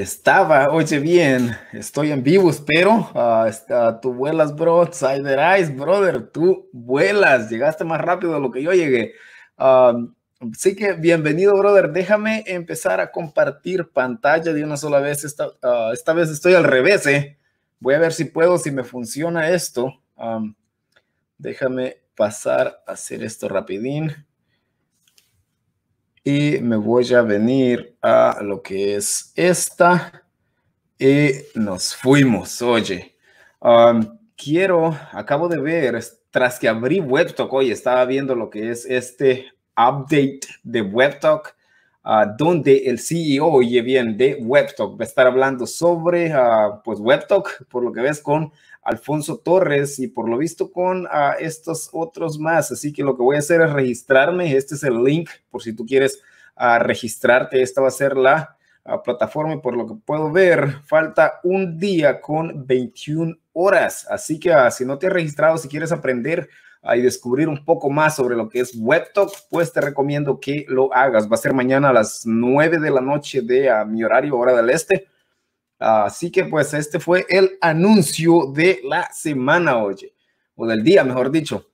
estaba, oye bien, estoy en vivo espero, ah, este, ah, tú vuelas, bro, Eyes, brother, tú vuelas, llegaste más rápido de lo que yo llegué. así que bienvenido, brother, déjame empezar a compartir pantalla de una sola vez. Esta, ah, vez estoy al revés, eh. Voy a ver si puedo, si me funciona esto. déjame pasar a hacer esto rapidín y me voy a venir a lo que es esta y nos fuimos, oye. Um, quiero, acabo de ver, tras que abrí WebTalk hoy, estaba viendo lo que es este update de WebTalk, ah, donde el CEO, oye bien, de WebTalk va a estar hablando sobre, ah, pues, WebTalk, por lo que ves, con Alfonso Torres y por lo visto con a ah, estos otros más. Así que lo que voy a hacer es registrarme. Este es el link por si tú quieres ah, registrarte. Esta va a ser la ah, plataforma y por lo que puedo ver falta un día con 21 horas. Así que si no te has registrado, si quieres aprender y descubrir un poco más sobre lo que es WebTalk, pues te recomiendo que lo hagas. Va a ser mañana a las 9 de la noche de mi horario, hora del este. Así que pues este fue el anuncio de la semana, oye, o del día, mejor dicho.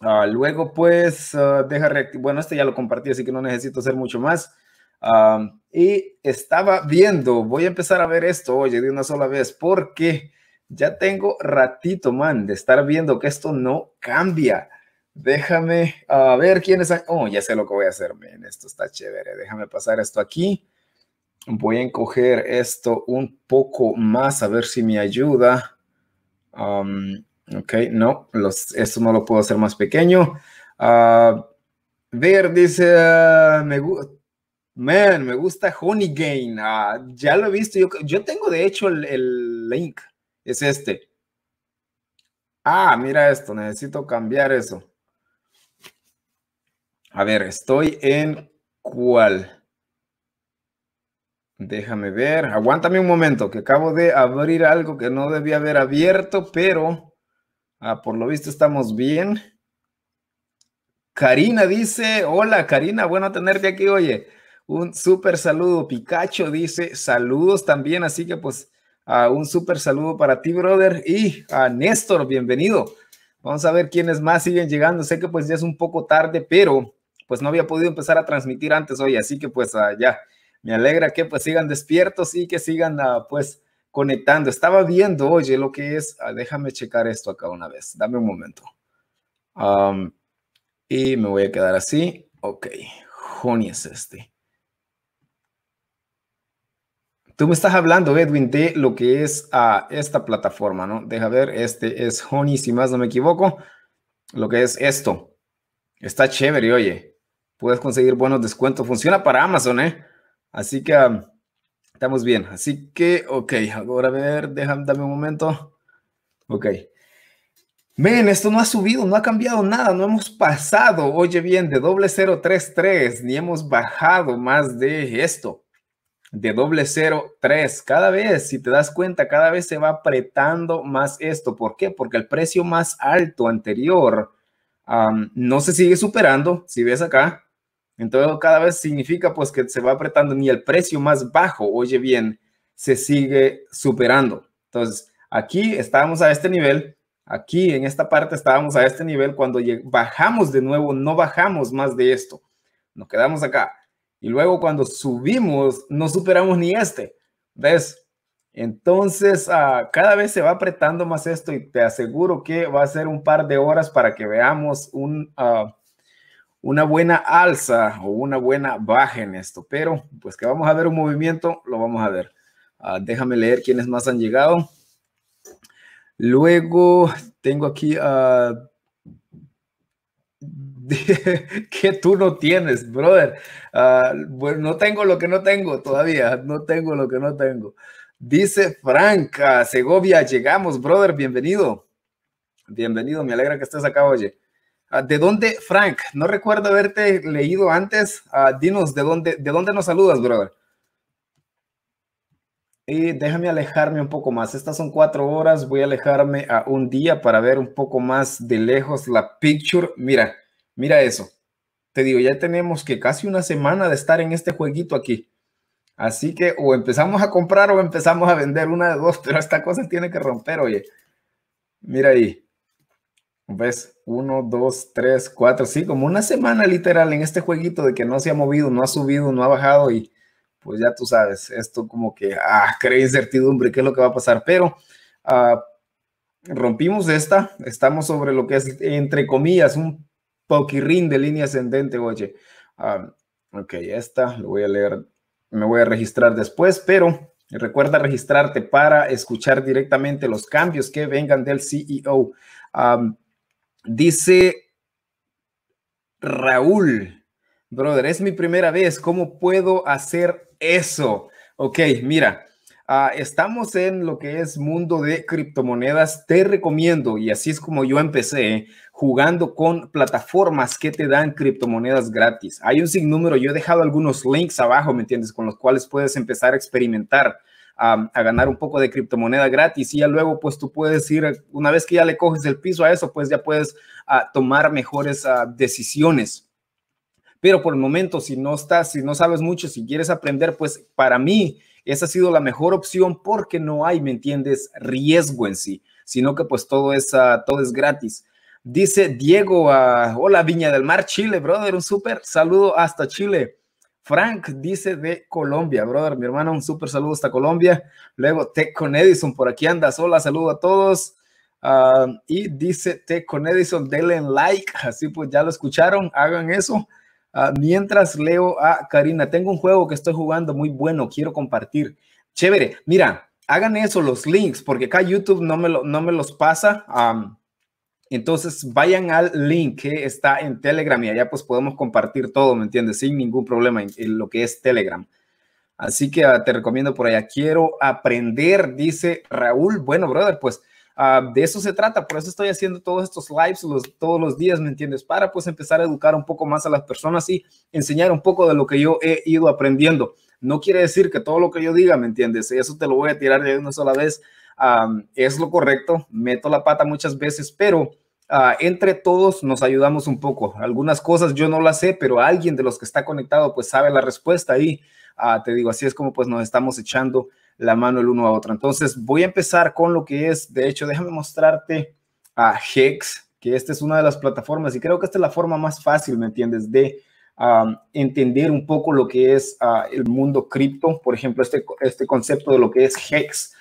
Ah, luego pues ah, deja reactivar, bueno, este ya lo compartí, así que no necesito hacer mucho más. Ah, y estaba viendo, voy a empezar a ver esto, oye, de una sola vez, porque ya tengo ratito, man, de estar viendo que esto no cambia. Déjame a ver quiénes... Oh, ya sé lo que voy a hacer, man, esto está chévere. Déjame pasar esto aquí voy a encoger esto un poco más a ver si me ayuda. Um, ok, no, esto no lo puedo hacer más pequeño. Ah, ver dice, ah, me gusta. Man, me gusta Honey ah, ya lo he visto. Yo, tengo de hecho el, el, link. Es este. Ah, mira esto. Necesito cambiar eso. A ver, estoy en cuál. Déjame ver, aguántame un momento, que acabo de abrir algo que no debía haber abierto, pero ah, por lo visto estamos bien. Karina dice, hola Karina, bueno tenerte aquí, oye, un súper saludo. Pikachu dice, saludos también, así que pues ah, un súper saludo para ti, brother. Y a Néstor, bienvenido. Vamos a ver quiénes más siguen llegando. Sé que pues ya es un poco tarde, pero pues no había podido empezar a transmitir antes hoy, así que pues ah, ya me alegra que pues sigan despiertos y que sigan ah, pues conectando. Estaba viendo, oye, lo que es, ah, déjame checar esto acá una vez, dame un momento. y me voy a quedar así. Ok, Honey es este. Tú me estás hablando, Edwin, de lo que es ah, esta plataforma, ¿no? Deja ver, este es Honey, si más no me equivoco, lo que es esto. Está chévere, oye. Puedes conseguir buenos descuentos. Funciona para Amazon, ¿eh? Así que estamos bien. Así que, ok, ahora a ver, déjame, un momento. Ok. Ven, esto no ha subido, no ha cambiado nada, no hemos pasado, oye bien, de doble 033, ni hemos bajado más de esto, de doble 03. Cada vez, si te das cuenta, cada vez se va apretando más esto. ¿Por qué? Porque el precio más alto anterior no se sigue superando, si ves acá, entonces cada vez significa pues que se va apretando ni el precio más bajo, oye bien, se sigue superando. Entonces aquí estábamos a este nivel, aquí en esta parte estábamos a este nivel, cuando bajamos de nuevo, no bajamos más de esto, nos quedamos acá. Y luego cuando subimos, no superamos ni este, ¿ves? Entonces, ah, cada vez se va apretando más esto y te aseguro que va a ser un par de horas para que veamos un, ah, una buena alza o una buena baja en esto, pero pues que vamos a ver un movimiento, lo vamos a ver. Ah, déjame leer quiénes más han llegado. Luego tengo aquí a... que tú no tienes, brother. Ah, bueno, no tengo lo que no tengo todavía, no tengo lo que no tengo. Dice Franca, Segovia, llegamos, brother, bienvenido. Bienvenido, me alegra que estés acá, oye. Ah, ¿De dónde, Frank? No recuerdo haberte leído antes. Ah, dinos, ¿de dónde, ¿de dónde nos saludas, brother? Y déjame alejarme un poco más. Estas son cuatro horas. Voy a alejarme a un día para ver un poco más de lejos la picture. Mira, mira eso. Te digo, ya tenemos que casi una semana de estar en este jueguito aquí. Así que o empezamos a comprar o empezamos a vender una de dos, pero esta cosa tiene que romper, oye. Mira ahí. ¿Ves? Uno, dos, tres, cuatro, sí, como una semana literal en este jueguito de que no se ha movido, no ha subido, no ha bajado y pues ya tú sabes, esto como que, ah, crea incertidumbre, qué es lo que va a pasar, pero ah, rompimos esta, estamos sobre lo que es, entre comillas, un poquirrín de línea ascendente, oye. Ah, ok, esta lo voy a leer, me voy a registrar después, pero recuerda registrarte para escuchar directamente los cambios que vengan del CEO. Ah, Dice Raúl, brother, es mi primera vez, ¿cómo puedo hacer eso? Ok, mira, ah, estamos en lo que es mundo de criptomonedas, te recomiendo, y así es como yo empecé, jugando con plataformas que te dan criptomonedas gratis. Hay un sinnúmero, yo he dejado algunos links abajo, ¿me entiendes? Con los cuales puedes empezar a experimentar a, ganar un poco de criptomoneda gratis y ya luego pues tú puedes ir, una vez que ya le coges el piso a eso, pues ya puedes ah, tomar mejores ah, decisiones. Pero por el momento, si no estás, si no sabes mucho, si quieres aprender, pues para mí esa ha sido la mejor opción porque no hay, ¿me entiendes? Riesgo en sí, sino que pues todo es, ah, todo es gratis. Dice Diego, hola Viña del Mar, Chile, brother, un súper saludo hasta Chile. Frank dice de Colombia, brother, mi hermano, un súper saludo hasta Colombia. Luego Tech con Edison, por aquí anda sola. saludo a todos. Ah, y dice Tech con Edison, denle like. Así pues, ya lo escucharon, hagan eso. Ah, mientras leo a Karina, tengo un juego que estoy jugando muy bueno, quiero compartir. Chévere, mira, hagan eso, los links, porque acá YouTube no me, no me los pasa. Entonces vayan al link que está en Telegram y allá pues podemos compartir todo, ¿me entiendes? Sin ningún problema en, lo que es Telegram. Así que ah, te recomiendo por allá. Quiero aprender, dice Raúl. Bueno, brother, pues ah, de eso se trata. Por eso estoy haciendo todos estos lives todos los días, ¿me entiendes? Para pues empezar a educar un poco más a las personas y enseñar un poco de lo que yo he ido aprendiendo. No quiere decir que todo lo que yo diga, ¿me entiendes? Eso te lo voy a tirar de una sola vez es lo correcto, meto la pata muchas veces, pero... Ah, entre todos nos ayudamos un poco. Algunas cosas yo no las sé, pero alguien de los que está conectado pues sabe la respuesta y ah, te digo, así es como pues nos estamos echando la mano el uno a otro. Entonces voy a empezar con lo que es, de hecho, déjame mostrarte a Hex, que esta es una de las plataformas y creo que esta es la forma más fácil, ¿me entiendes? De entender un poco lo que es ah, el mundo cripto, por ejemplo, este, este concepto de lo que es Hex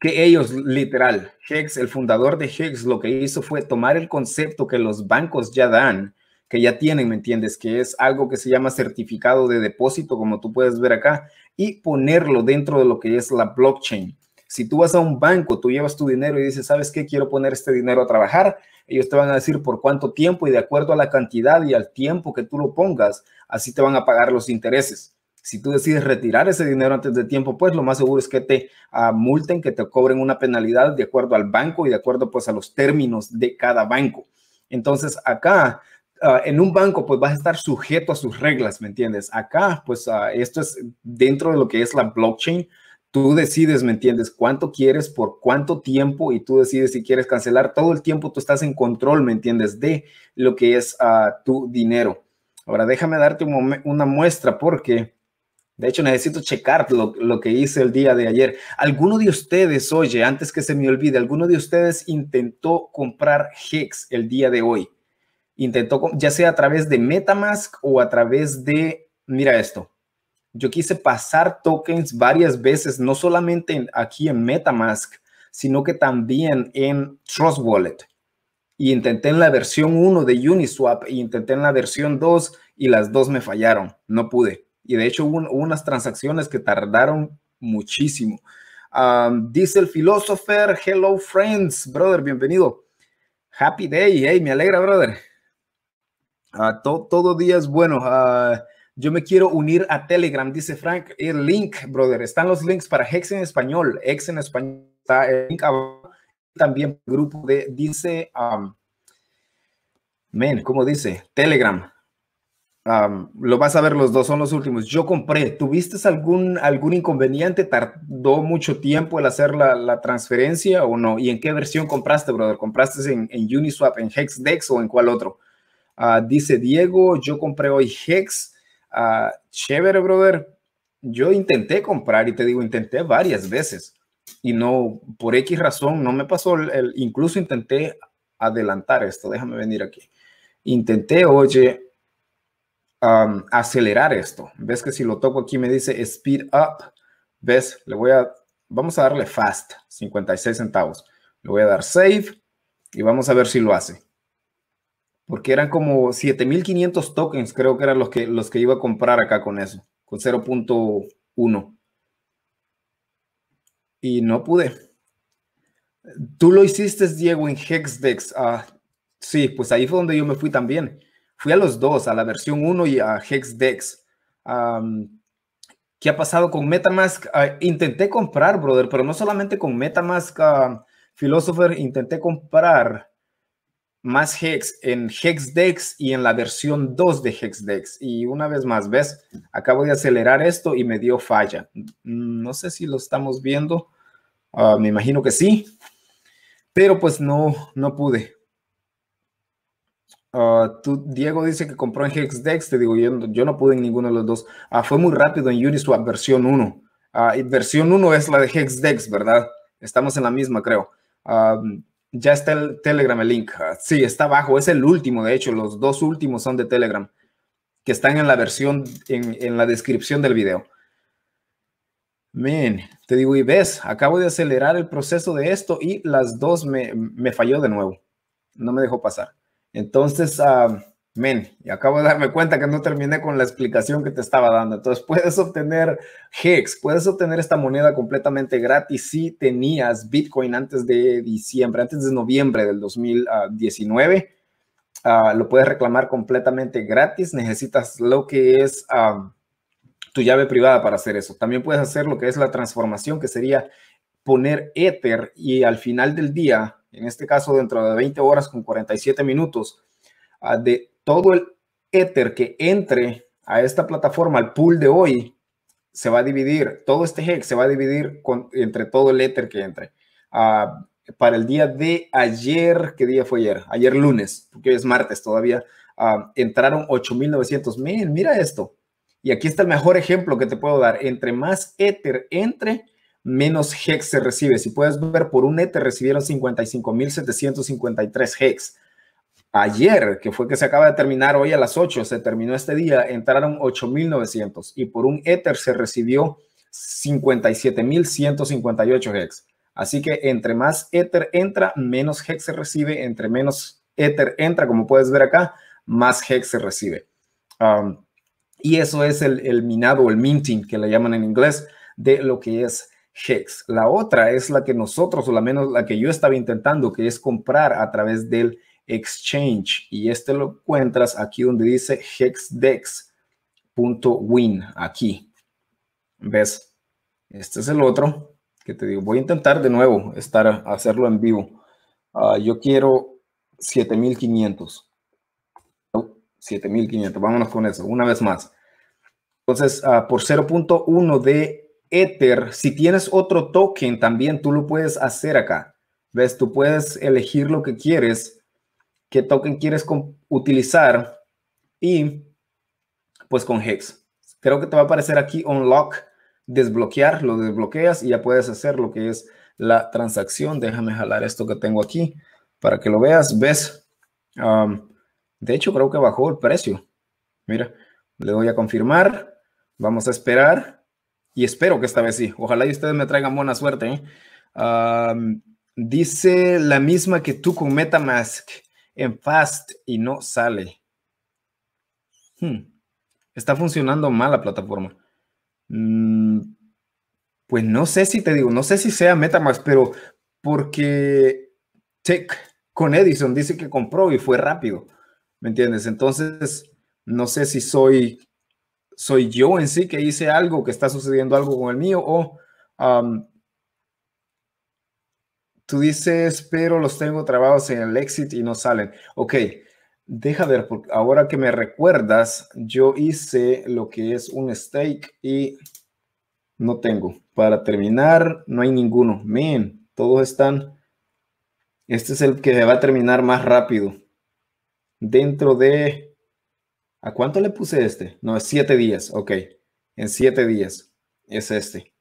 que ellos, literal, Hex, el fundador de Hex, lo que hizo fue tomar el concepto que los bancos ya dan, que ya tienen, ¿me entiendes? Que es algo que se llama certificado de depósito, como tú puedes ver acá, y ponerlo dentro de lo que es la blockchain. Si tú vas a un banco, tú llevas tu dinero y dices, ¿sabes qué? Quiero poner este dinero a trabajar. Ellos te van a decir por cuánto tiempo y de acuerdo a la cantidad y al tiempo que tú lo pongas, así te van a pagar los intereses. Si tú decides retirar ese dinero antes de tiempo, pues lo más seguro es que te multen, que te cobren una penalidad de acuerdo al banco y de acuerdo pues a los términos de cada banco. Entonces acá ah, en un banco, pues vas a estar sujeto a sus reglas, ¿me entiendes? Acá, pues ah, esto es dentro de lo que es la blockchain. Tú decides, ¿me entiendes? Cuánto quieres, por cuánto tiempo, y tú decides si quieres cancelar. Todo el tiempo tú estás en control, ¿me entiendes? De lo que es ah, tu dinero. Ahora, déjame darte una muestra porque de hecho, necesito checar lo, lo, que hice el día de ayer. ¿Alguno de ustedes, oye, antes que se me olvide, alguno de ustedes intentó comprar Hex el día de hoy? Intentó, ya sea a través de Metamask o a través de, mira esto, yo quise pasar tokens varias veces, no solamente aquí en Metamask, sino que también en Trust Wallet. Y intenté en la versión 1 de Uniswap, y intenté en la versión 2 y las dos me fallaron, no pude. Y de hecho hubo, unas transacciones que tardaron muchísimo. dice el philosopher, hello friends, brother, bienvenido. Happy day, hey, me alegra, brother. Ah, todo día es bueno. Ah, yo me quiero unir a Telegram, dice Frank. El link, brother, están los links para Hex en español, Hex en español, está el link También grupo de, dice, men, ¿cómo dice? Telegram lo vas a ver, los dos son los últimos. Yo compré. ¿Tuviste algún, algún inconveniente? ¿Tardó mucho tiempo el hacer la, la transferencia o no? ¿Y en qué versión compraste, brother? ¿Compraste en, en Uniswap, en HexDex o en cuál otro? Ah, dice Diego, yo compré hoy Hex. Ah, chévere, brother. Yo intenté comprar y te digo, intenté varias veces y no, por X razón, no me pasó. El, el incluso intenté adelantar esto. Déjame venir aquí. Intenté, oye, acelerar esto. Ves que si lo toco aquí me dice speed up. Ves, le voy a, vamos a darle fast, 56 centavos. Le voy a dar save y vamos a ver si lo hace. Porque eran como 7500 tokens, creo que eran los que, los que iba a comprar acá con eso, con 0.1. Y no pude. Tú lo hiciste, Diego, en Hexdex. ah sí, pues ahí fue donde yo me fui también. Fui a los dos, a la versión 1 y a HexDex. Dex. ¿Qué ha pasado con Metamask? Ah, intenté comprar, brother, pero no solamente con Metamask Philosopher, intenté comprar más Hex en HexDex y en la versión 2 de HexDex. Y una vez más, ¿ves? Acabo de acelerar esto y me dio falla. No sé si lo estamos viendo. Ah, me imagino que sí. Pero pues no, no pude. Ah, Diego dice que compró en Hexdex, te digo, yo, no pude en ninguno de los dos. Ah, fue muy rápido en Uniswap versión 1. Ah, versión 1 es la de Hexdex, ¿verdad? Estamos en la misma, creo. ya está el Telegram, el link. sí, está abajo, es el último, de hecho, los dos últimos son de Telegram, que están en la versión, en, la descripción del video. Men, te digo, y ves, acabo de acelerar el proceso de esto y las dos me falló de nuevo. No me dejó pasar. Entonces, uh, men, acabo de darme cuenta que no terminé con la explicación que te estaba dando. Entonces, puedes obtener Hex, puedes obtener esta moneda completamente gratis si tenías Bitcoin antes de diciembre, antes de noviembre del 2019. Ah, lo puedes reclamar completamente gratis. Necesitas lo que es ah, tu llave privada para hacer eso. También puedes hacer lo que es la transformación, que sería poner Ether y al final del día en este caso dentro de 20 horas con 47 minutos, ah, de todo el Ether que entre a esta plataforma, al pool de hoy, se va a dividir, todo este hex se va a dividir entre todo el Ether que entre. Ah, para el día de ayer, ¿qué día fue ayer? Ayer lunes, porque es martes todavía, ah, entraron 8.900. Miren, mira esto. Y aquí está el mejor ejemplo que te puedo dar. Entre más Ether entre, menos hex se recibe. Si puedes ver, por un Ether recibieron 55.753 hex. Ayer, que fue que se acaba de terminar, hoy a las 8, se terminó este día, entraron 8.900 y por un Ether se recibió 57.158 hex. Así que entre más Ether entra, menos hex se recibe, entre menos Ether entra, como puedes ver acá, más hex se recibe. Um, y eso es el, minado minado, el minting, que le llaman en inglés, de lo que es la otra es la que nosotros, o al menos la que yo estaba intentando, que es comprar a través del exchange. Y este lo encuentras aquí donde dice hexdex.win. Aquí. ¿Ves? Este es el otro que te digo. Voy a intentar de nuevo estar hacerlo en vivo. Ah, yo quiero 7500. 7500. Vámonos con eso. Una vez más. Entonces, ah, por 0.1 de Ether, si tienes otro token, también tú lo puedes hacer acá. ¿Ves? Tú puedes elegir lo que quieres, qué token quieres utilizar y pues con Hex. Creo que te va a aparecer aquí Unlock, desbloquear, lo desbloqueas y ya puedes hacer lo que es la transacción. Déjame jalar esto que tengo aquí para que lo veas. ¿Ves? de hecho, creo que bajó el precio. Mira, le voy a confirmar. Vamos a esperar. Y espero que esta vez sí. Ojalá y ustedes me traigan buena suerte. ¿eh? dice la misma que tú con Metamask en Fast y no sale. Hmm, está funcionando mal la plataforma. Mm, pues no sé si te digo, no sé si sea Metamask, pero porque Tech con Edison dice que compró y fue rápido. ¿Me entiendes? Entonces, no sé si soy soy yo en sí que hice algo, que está sucediendo algo con el mío, o um, tú dices, pero los tengo trabados en el exit y no salen. Ok, deja ver, porque ahora que me recuerdas, yo hice lo que es un stake y no tengo. Para terminar, no hay ninguno. miren todos están. Este es el que va a terminar más rápido. Dentro de ¿A cuánto le puse este? No, es siete días. Ok. En siete días es este.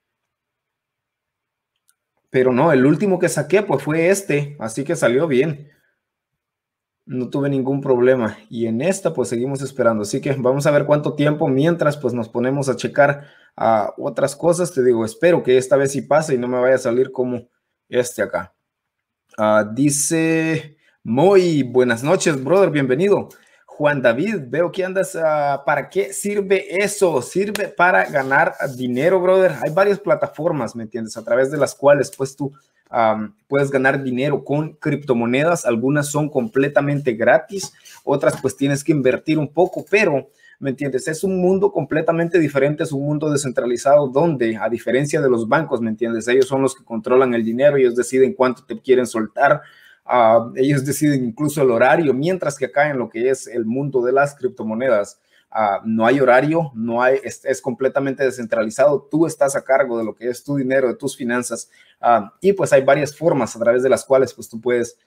Pero no, el último que saqué pues fue este. Así que salió bien. No tuve ningún problema. Y en esta pues seguimos esperando. Así que vamos a ver cuánto tiempo mientras pues nos ponemos a checar a otras cosas. Te digo, espero que esta vez sí pase y no me vaya a salir como este acá. Ah, dice, muy buenas noches, brother. Bienvenido. Juan David, veo que andas, ah, ¿para qué sirve eso? Sirve para ganar dinero, brother. Hay varias plataformas, ¿me entiendes? A través de las cuales pues tú puedes ganar dinero con criptomonedas. Algunas son completamente gratis, otras pues tienes que invertir un poco, pero... ¿me entiendes? Es un mundo completamente diferente, es un mundo descentralizado donde, a diferencia de los bancos, ¿me entiendes? Ellos son los que controlan el dinero, y ellos deciden cuánto te quieren soltar, Ah, ellos deciden incluso el horario, mientras que acá en lo que es el mundo de las criptomonedas, ah, no hay horario, no hay, es, completamente descentralizado, tú estás a cargo de lo que es tu dinero, de tus finanzas, ah, y pues hay varias formas a través de las cuales pues tú puedes,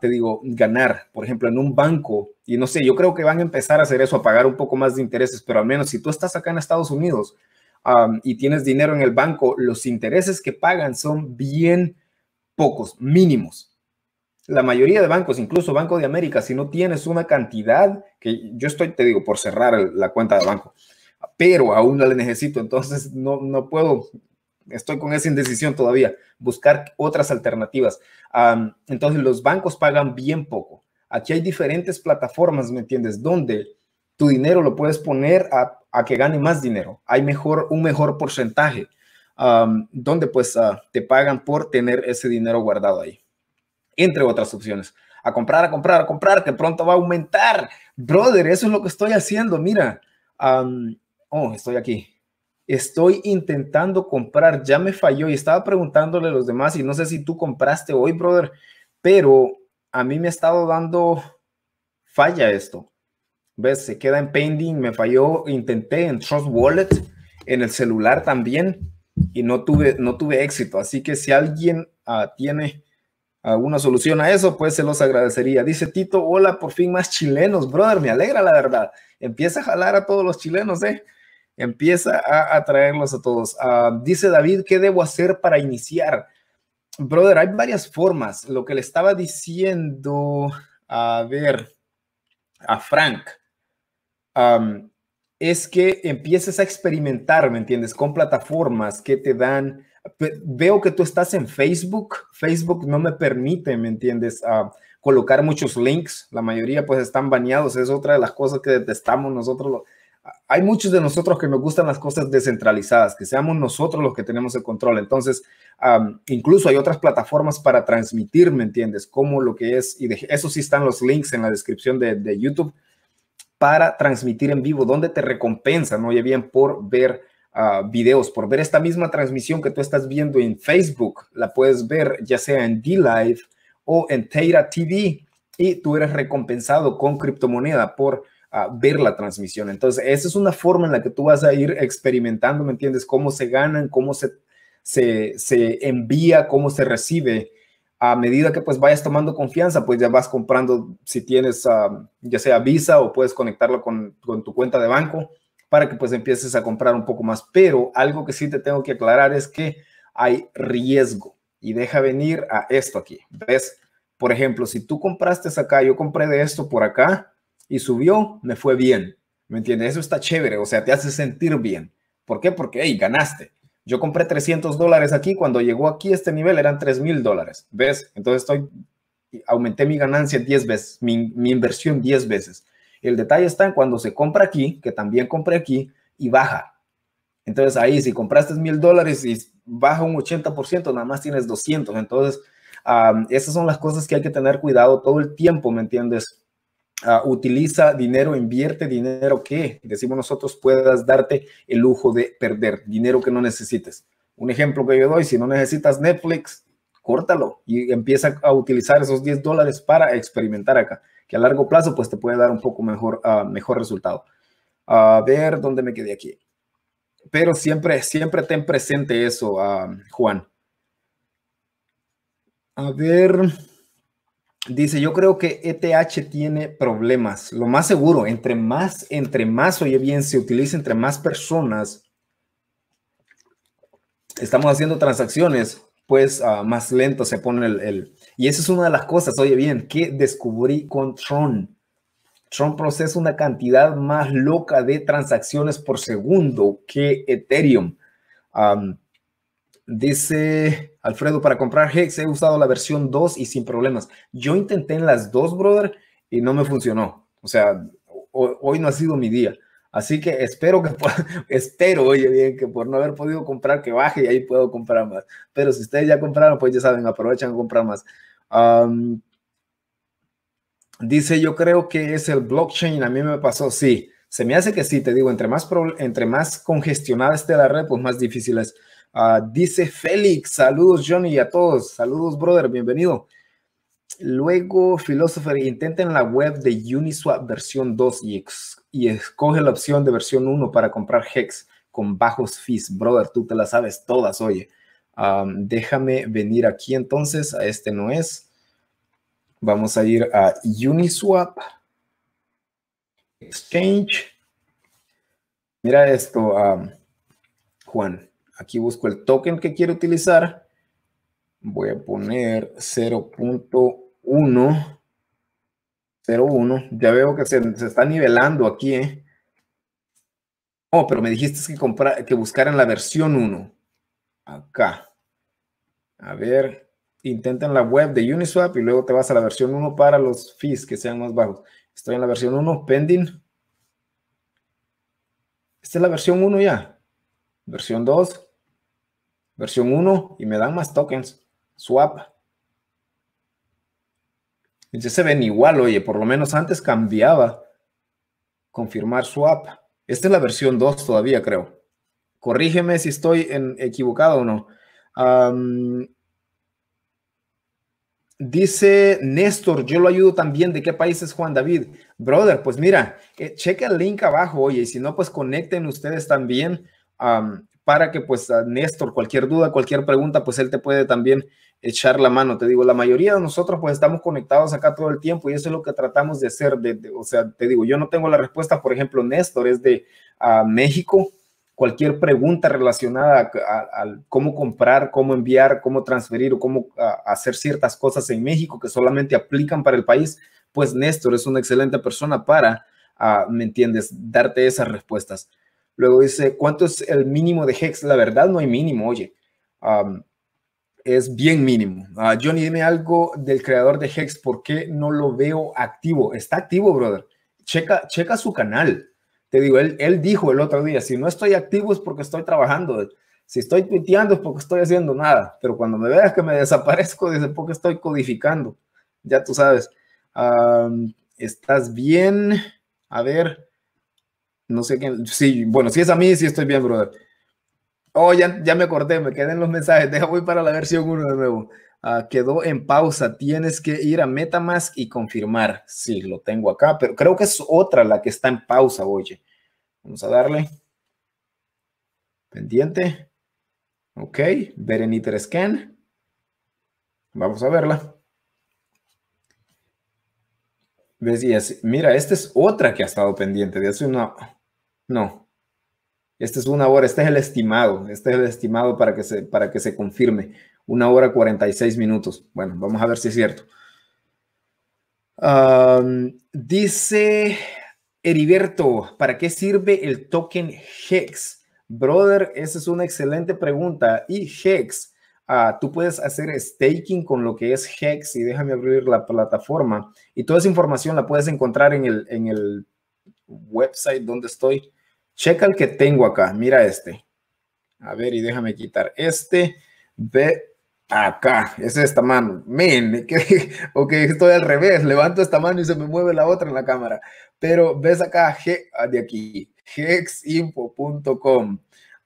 te digo, ganar, por ejemplo, en un banco, y no sé, yo creo que van a empezar a hacer eso, a pagar un poco más de intereses, pero al menos si tú estás acá en Estados Unidos y tienes dinero en el banco, los intereses que pagan son bien pocos, mínimos la mayoría de bancos, incluso Banco de América, si no tienes una cantidad, que yo estoy, te digo, por cerrar la cuenta de banco, pero aún la necesito, entonces no, no puedo, estoy con esa indecisión todavía, buscar otras alternativas. entonces los bancos pagan bien poco. Aquí hay diferentes plataformas, ¿me entiendes? Donde tu dinero lo puedes poner a, que gane más dinero. Hay mejor, un mejor porcentaje, donde pues ah, te pagan por tener ese dinero guardado ahí entre otras opciones. A comprar, a comprar, a comprar, que pronto va a aumentar. Brother, eso es lo que estoy haciendo. Mira, oh, estoy aquí. Estoy intentando comprar, ya me falló y estaba preguntándole a los demás y no sé si tú compraste hoy, brother, pero a mí me ha estado dando falla esto. ¿Ves? Se queda en pending, me falló, intenté en Trust Wallet, en el celular también y no tuve, no tuve éxito. Así que si alguien ah, tiene alguna solución a eso, pues se los agradecería. Dice Tito, hola, por fin más chilenos, brother, me alegra la verdad. Empieza a jalar a todos los chilenos, ¿eh? Empieza a atraerlos a todos. Ah, dice David, ¿qué debo hacer para iniciar? Brother, hay varias formas. Lo que le estaba diciendo, a ver, a Frank, es que empieces a experimentar, ¿me entiendes? Con plataformas que te dan veo que tú estás en Facebook. Facebook no me permite, ¿me entiendes? Ah, colocar muchos links. La mayoría pues están baneados. Es otra de las cosas que detestamos nosotros. hay muchos de nosotros que nos gustan las cosas descentralizadas, que seamos nosotros los que tenemos el control. Entonces, incluso hay otras plataformas para transmitir, ¿me entiendes? Como lo que es, y eso sí están los links en la descripción de, de YouTube, para transmitir en vivo, donde te recompensan, oye bien, por ver videos, por ver esta misma transmisión que tú estás viendo en Facebook, la puedes ver ya sea en D-Live o en Teira TV y tú eres recompensado con criptomoneda por ah, ver la transmisión. Entonces, esa es una forma en la que tú vas a ir experimentando, ¿me entiendes? Cómo se ganan, cómo se, se, envía, cómo se recibe a medida que pues vayas tomando confianza, pues ya vas comprando si tienes ah, ya sea Visa o puedes conectarlo con, con, tu cuenta de banco para que pues empieces a comprar un poco más. Pero algo que sí te tengo que aclarar es que hay riesgo y deja venir a esto aquí. ¿Ves? Por ejemplo, si tú compraste acá, yo compré de esto por acá y subió, me fue bien. ¿Me entiendes? Eso está chévere, o sea, te hace sentir bien. ¿Por qué? Porque, hey, ganaste. Yo compré 300 dólares aquí, cuando llegó aquí este nivel eran 3 mil dólares. ¿Ves? Entonces estoy, aumenté mi ganancia 10 veces, mi, mi inversión 10 veces. El detalle está en cuando se compra aquí, que también compré aquí, y baja. Entonces ahí si compraste mil dólares y baja un 80%, nada más tienes 200. Entonces, esas son las cosas que hay que tener cuidado todo el tiempo, ¿me entiendes? Ah, utiliza dinero, invierte dinero que, decimos nosotros, puedas darte el lujo de perder dinero que no necesites. Un ejemplo que yo doy, si no necesitas Netflix, córtalo y empieza a utilizar esos 10 dólares para experimentar acá que a largo plazo pues te puede dar un poco mejor, ah, mejor resultado. Ah, a ver dónde me quedé aquí. Pero siempre, siempre ten presente eso, ah, Juan. A ver, dice, yo creo que ETH tiene problemas. Lo más seguro, entre más, entre más, oye bien, se utiliza entre más personas. Estamos haciendo transacciones pues ah, más lento se pone el, Y esa es una de las cosas, oye bien, que descubrí con Tron. Tron procesa una cantidad más loca de transacciones por segundo que Ethereum. dice Alfredo, para comprar Hex he usado la versión 2 y sin problemas. Yo intenté en las dos, brother, y no me funcionó. O sea, hoy no ha sido mi día. Así que espero que, espero, oye bien, que por no haber podido comprar, que baje y ahí puedo comprar más. Pero si ustedes ya compraron, pues ya saben, aprovechan comprar más. dice, yo creo que es el blockchain, a mí me pasó, sí. Se me hace que sí, te digo, entre más, entre más congestionada esté la red, pues más difícil es. Ah, dice Félix, saludos Johnny a todos, saludos brother, bienvenido. Luego, Philosopher, intenten la web de Uniswap versión 2 y y escoge la opción de versión 1 para comprar Hex con bajos fees. Brother, tú te las sabes todas, oye. déjame venir aquí entonces, a este no es. Vamos a ir a Uniswap, Exchange. Mira esto, Juan. Aquí busco el token que quiero utilizar. Voy a poner 0.1. Ya veo que se, está nivelando aquí, ¿eh? Oh, pero me dijiste que, comprar que buscaran la versión 1. Acá. A ver, Intenten la web de Uniswap y luego te vas a la versión 1 para los fees que sean más bajos. Estoy en la versión 1, pending. Esta es la versión 1 ya. Versión 2, versión 1 y me dan más tokens. Swap. Ya se ven igual, oye, por lo menos antes cambiaba confirmar swap. Esta es la versión 2 todavía, creo. Corrígeme si estoy equivocado o no. dice Néstor, yo lo ayudo también. ¿De qué país es Juan David? Brother, pues mira, eh, checa el link abajo, oye, y si no, pues conecten ustedes también para que pues Néstor, cualquier duda, cualquier pregunta, pues él te puede también echar la mano. Te digo, la mayoría de nosotros pues estamos conectados acá todo el tiempo y eso es lo que tratamos de hacer. De, o sea, te digo, yo no tengo la respuesta, por ejemplo, Néstor es de México. Cualquier pregunta relacionada a, cómo comprar, cómo enviar, cómo transferir o cómo hacer ciertas cosas en México que solamente aplican para el país, pues Néstor es una excelente persona para, ¿me entiendes?, darte esas respuestas. Luego dice, ¿cuánto es el mínimo de Hex? La verdad no hay mínimo, oye es bien mínimo. Ah, Johnny, dime algo del creador de Hex, ¿por qué no lo veo activo? Está activo, brother. Checa, checa su canal. Te digo, él, él dijo el otro día, si no estoy activo es porque estoy trabajando. Si estoy tuiteando es porque estoy haciendo nada. Pero cuando me veas que me desaparezco, dice, porque estoy codificando. Ya tú sabes. Ah, ¿Estás bien? A ver. No sé qué. Sí, bueno, si es a mí, sí estoy bien, brother. Oh, ya, me acordé, me quedé en los mensajes. Deja, voy para la versión 1 de nuevo. Ah, quedó en pausa. Tienes que ir a Metamask y confirmar. Sí, lo tengo acá, pero creo que es otra la que está en pausa, oye. Vamos a darle. Pendiente. Ok, Bereniter Scan. Vamos a verla. ¿Ves? mira, esta es otra que ha estado pendiente de hace no. No, esta es una hora, este es el estimado, este es el estimado para que se, para que se confirme. Una hora 46 minutos. Bueno, vamos a ver si es cierto. dice Heriberto, ¿para qué sirve el token HEX? Brother, esa es una excelente pregunta. Y HEX, ah, tú puedes hacer staking con lo que es HEX y déjame abrir la plataforma. Y toda esa información la puedes encontrar en el, en el website donde estoy Checa el que tengo acá. Mira este. A ver, y déjame quitar este. de acá. es esta mano. Men, ok, estoy al revés. Levanto esta mano y se me mueve la otra en la cámara. Pero ves acá ah, de aquí, hexinfo.com.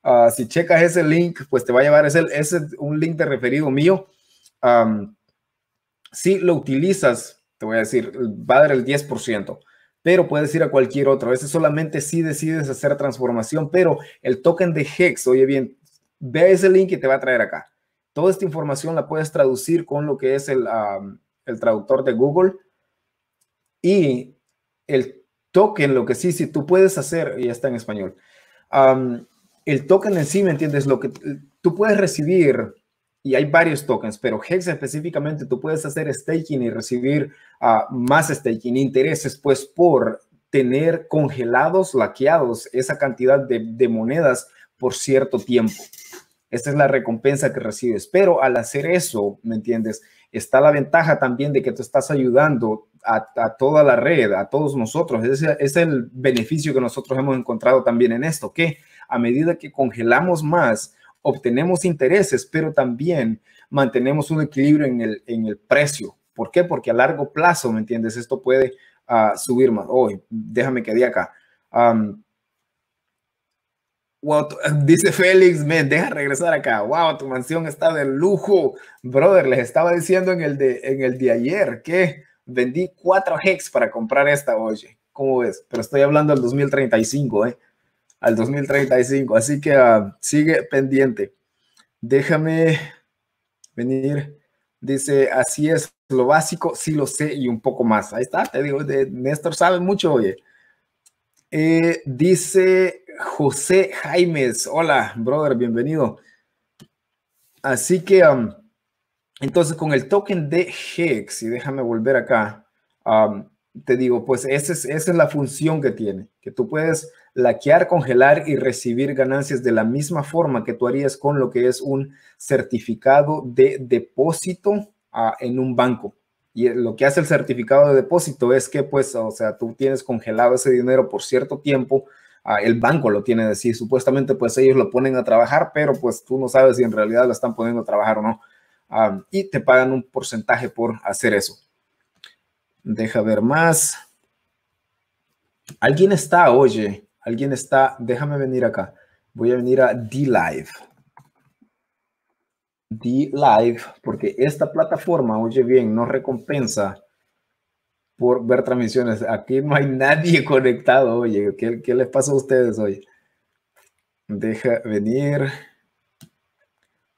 Ah, si checas ese link, pues te va a llevar. Ese, es un link de referido mío. si lo utilizas, te voy a decir, va a dar el 10% pero puedes ir a cualquier otro. A veces solamente si decides hacer transformación, pero el token de Hex, oye bien, ve ese link y te va a traer acá. Toda esta información la puedes traducir con lo que es el, traductor de Google y el token, lo que sí, si tú puedes hacer, y ya está en español, el token en sí, ¿me entiendes? Lo que tú puedes recibir y hay varios tokens, pero HEX específicamente tú puedes hacer staking y recibir ah, más staking, intereses pues por tener congelados, laqueados esa cantidad de, monedas por cierto tiempo. Esta es la recompensa que recibes, pero al hacer eso, ¿me entiendes? Está la ventaja también de que tú estás ayudando a, a, toda la red, a todos nosotros. Ese es el beneficio que nosotros hemos encontrado también en esto, que a medida que congelamos más, obtenemos intereses, pero también mantenemos un equilibrio en el, en el precio. ¿Por qué? Porque a largo plazo, ¿me entiendes? Esto puede ah, subir más. Hoy, déjame que diga acá. dice Félix, me deja regresar acá. Wow, tu mansión está de lujo. Brother, les estaba diciendo en el de, en el de ayer que vendí 4 hex para comprar esta, oye. ¿Cómo ves? Pero estoy hablando del 2035, ¿eh? al 2035. Así que ah, sigue pendiente. Déjame venir. Dice, así es, lo básico sí lo sé y un poco más. Ahí está, te digo, Néstor sabe mucho, oye. Eh, dice José Jaimes, hola, brother, bienvenido. Así que, entonces, con el token de Hex, y déjame volver acá, te digo, pues esa es la función que tiene, que tú puedes laquear, congelar y recibir ganancias de la misma forma que tú harías con lo que es un certificado de depósito ah, en un banco. Y lo que hace el certificado de depósito es que, pues, o sea, tú tienes congelado ese dinero por cierto tiempo, ah, el banco lo tiene sí. supuestamente pues ellos lo ponen a trabajar, pero pues tú no sabes si en realidad lo están poniendo a trabajar o no. Ah, y te pagan un porcentaje por hacer eso. Deja ver más. Alguien está, oye, Alguien está, déjame venir acá. Voy a venir a D-Live. D-Live, porque esta plataforma, oye bien, nos recompensa por ver transmisiones. Aquí no hay nadie conectado, oye. ¿Qué, qué les pasa a ustedes hoy? Deja venir.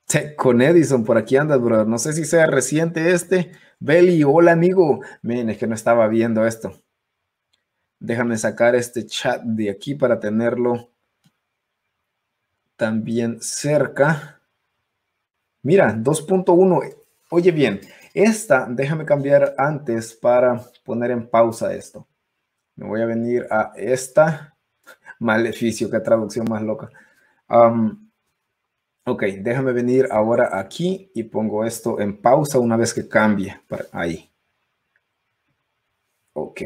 Tech con Edison, por aquí andas, brother. No sé si sea reciente este. Belly, hola amigo. Miren, es que no estaba viendo esto. Déjame sacar este chat de aquí para tenerlo también cerca. Mira, 2.1. Oye bien, esta, déjame cambiar antes para poner en pausa esto. Me voy a venir a esta. Maleficio, qué traducción más loca. ok, déjame venir ahora aquí y pongo esto en pausa una vez que cambie. Para ahí. Ok.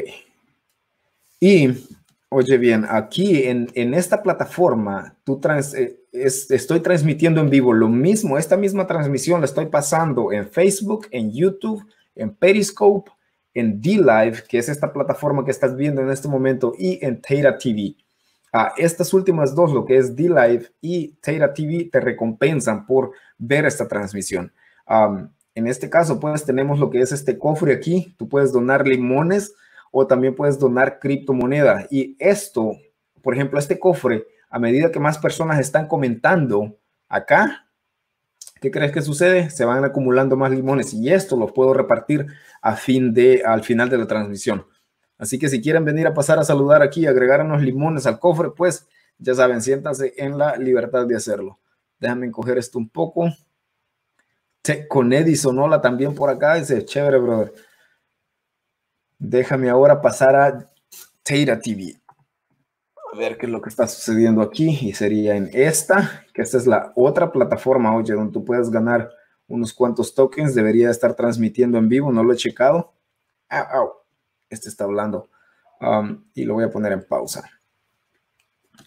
Y, oye bien, aquí en, esta plataforma, tú eh, estoy transmitiendo en vivo lo mismo, esta misma transmisión la estoy pasando en Facebook, en YouTube, en Periscope, en D-Live, que es esta plataforma que estás viendo en este momento, y en Tera TV. Ah, estas últimas dos, lo que es D-Live y Tera TV, te recompensan por ver esta transmisión. en este caso, pues tenemos lo que es este cofre aquí. Tú puedes donar limones o también puedes donar criptomonedas. Y esto, por ejemplo, este cofre, a medida que más personas están comentando acá, ¿qué crees que sucede? Se van acumulando más limones y esto lo puedo repartir a fin de, al final de la transmisión. Así que si quieren venir a pasar a saludar aquí y agregar unos limones al cofre, pues ya saben, siéntanse en la libertad de hacerlo. Déjame encoger esto un poco. Con Edison, hola también por acá, dice, chévere, brother. Déjame ahora pasar a Teira TV. A ver qué es lo que está sucediendo aquí. Y sería en esta, que esta es la otra plataforma, oye, donde tú puedes ganar unos cuantos tokens. Debería estar transmitiendo en vivo, no lo he checado. Ah, este está hablando. Um, y lo voy a poner en pausa.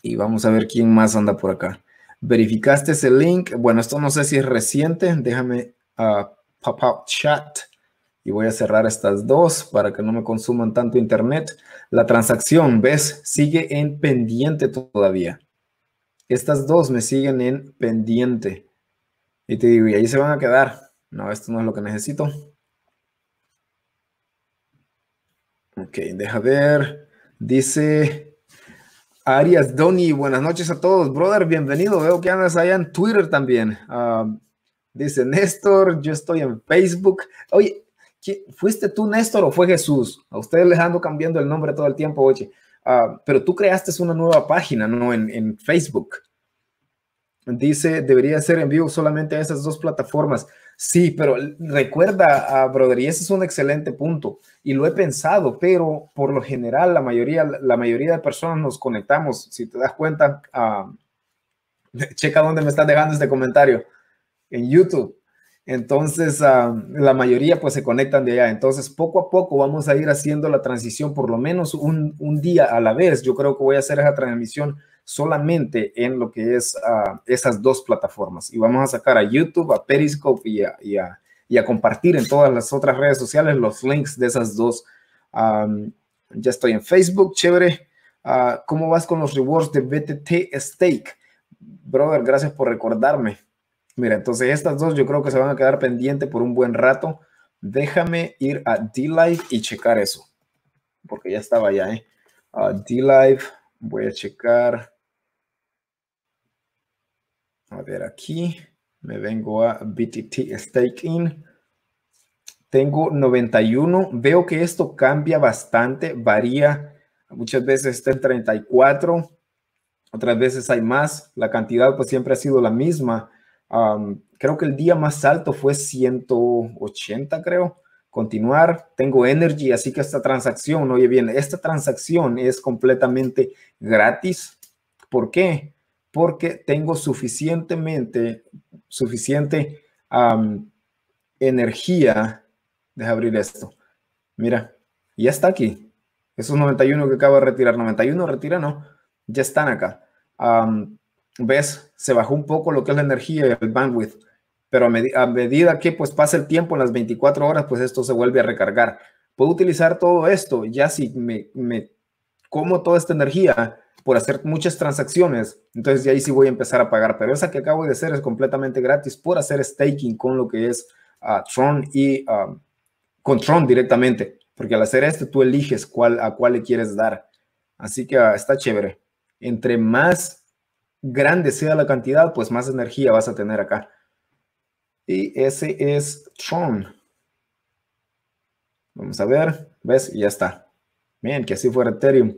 Y vamos a ver quién más anda por acá. ¿Verificaste ese link? Bueno, esto no sé si es reciente. Déjame uh, pop up chat y voy a cerrar estas dos para que no me consuman tanto internet. La transacción, ¿ves? Sigue en pendiente todavía. Estas dos me siguen en pendiente. Y te digo, y ahí se van a quedar. No, esto no es lo que necesito. Ok, deja ver. Dice Arias Doni, buenas noches a todos. Brother, bienvenido. Veo que andas allá en Twitter también. Ah, dice Néstor, yo estoy en Facebook. Oye, ¿Fuiste tú, Néstor, o fue Jesús? A ustedes les ando cambiando el nombre todo el tiempo, oye. Ah, pero tú creaste una nueva página, ¿no? En, Facebook. Dice, debería ser en vivo solamente a esas dos plataformas. Sí, pero recuerda, a ah, brother, y ese es un excelente punto. Y lo he pensado, pero por lo general, la mayoría, la mayoría de personas nos conectamos. Si te das cuenta, ah, checa dónde me están dejando este comentario. En YouTube entonces, ah, la mayoría pues se conectan de allá. Entonces, poco a poco vamos a ir haciendo la transición, por lo menos un, día a la vez. Yo creo que voy a hacer esa transmisión solamente en lo que es ah, esas dos plataformas. Y vamos a sacar a YouTube, a Periscope y a, compartir en todas las otras redes sociales los links de esas dos. ya estoy en Facebook, chévere. Ah, ¿Cómo vas con los rewards de BTT Stake? Brother, gracias por recordarme. Mira, entonces estas dos yo creo que se van a quedar pendiente por un buen rato. Déjame ir a D-Live y checar eso, porque ya estaba ya, ¿eh? D-Live, voy a checar. A ver, aquí me vengo a BTT Stake In. Tengo 91. Veo que esto cambia bastante, varía. Muchas veces está en 34, otras veces hay más. La cantidad pues siempre ha sido la misma creo que el día más alto fue 180, creo. Continuar, tengo Energy, así que esta transacción, oye bien, esta transacción es completamente gratis. ¿Por qué? Porque tengo suficientemente, suficiente energía. Deja abrir esto. Mira, ya está aquí. Esos 91 que acabo de retirar, 91 retira, no, ya están acá ves, se bajó un poco lo que es la energía, el bandwidth, pero a, a medida que pues pasa el tiempo, en las 24 horas, pues esto se vuelve a recargar. Puedo utilizar todo esto, ya si me, me como toda esta energía por hacer muchas transacciones, entonces ya ahí sí voy a empezar a pagar, pero esa que acabo de hacer es completamente gratis por hacer staking con lo que es ah, Tron y ah, con Tron directamente, porque al hacer esto tú eliges cuál, a cuál le quieres dar. Así que ah, está chévere. Entre más grande sea la cantidad, pues más energía vas a tener acá. Y ese es Tron. Vamos a ver, ¿ves? Y Ya está. Bien, que así fuera Ethereum.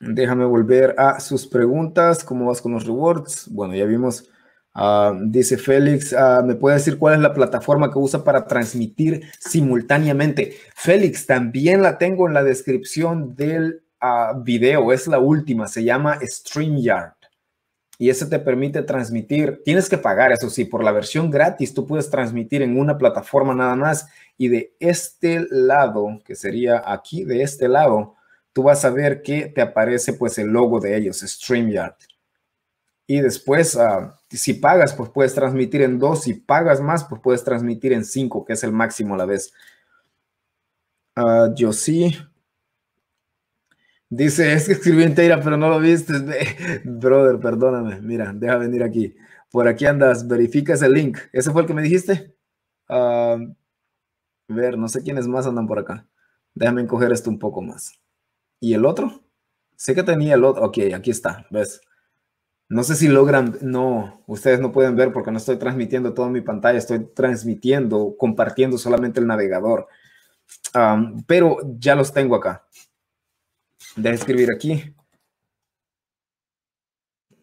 Déjame volver a sus preguntas. ¿Cómo vas con los rewards? Bueno, ya vimos. Ah, dice Félix, ah, ¿me puede decir cuál es la plataforma que usa para transmitir simultáneamente? Félix, también la tengo en la descripción del video, es la última, se llama StreamYard. Y ese te permite transmitir, tienes que pagar, eso sí, por la versión gratis tú puedes transmitir en una plataforma nada más y de este lado, que sería aquí, de este lado, tú vas a ver que te aparece pues el logo de ellos, StreamYard. Y después, ah, si pagas, pues puedes transmitir en dos, si pagas más, pues puedes transmitir en cinco, que es el máximo a la vez. Ah, yo sí, Dice, es que escribí en entera, pero no lo viste. Brother, perdóname. Mira, deja venir aquí. Por aquí andas, verifica ese link. ¿Ese fue el que me dijiste? Ah, a ver, no sé quiénes más andan por acá. Déjame encoger esto un poco más. ¿Y el otro? Sé que tenía el otro. Ok, aquí está, ¿ves? No sé si logran. No, ustedes no pueden ver porque no estoy transmitiendo toda mi pantalla. Estoy transmitiendo, compartiendo solamente el navegador. Ah, pero ya los tengo acá de escribir aquí.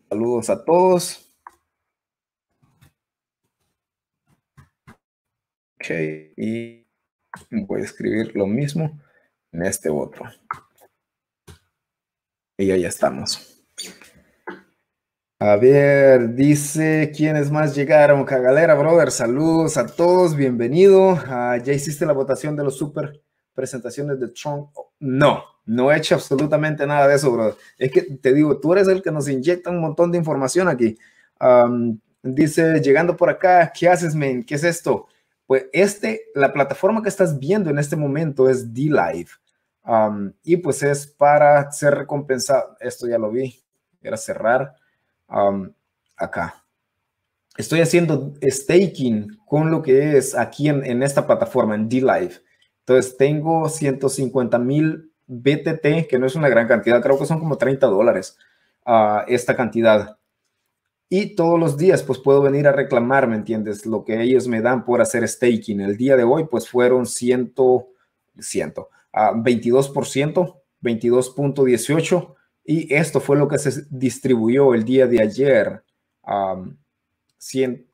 Saludos a todos. Ok, y voy a escribir lo mismo en este otro. Y ahí estamos. A ver, dice quiénes más llegaron. Cagalera, brother, saludos a todos, bienvenido. Ah, ya hiciste la votación de los super presentaciones de Trump no, no he hecho absolutamente nada de eso, bro. Es que te digo, tú eres el que nos inyecta un montón de información aquí. dice, llegando por acá, ¿qué haces, men? ¿Qué es esto? Pues este, la plataforma que estás viendo en este momento es D-Live. y pues es para ser recompensado. Esto ya lo vi. Era cerrar acá. Estoy haciendo staking con lo que es aquí en, en esta plataforma, en D-Live. Entonces tengo 150 mil BTT, que no es una gran cantidad, creo que son como 30 dólares ah, esta cantidad. Y todos los días, pues puedo venir a reclamar, ¿me entiendes? Lo que ellos me dan por hacer staking. El día de hoy, pues fueron 100, 100, a 22%, 22.18. Y esto fue lo que se distribuyó el día de ayer.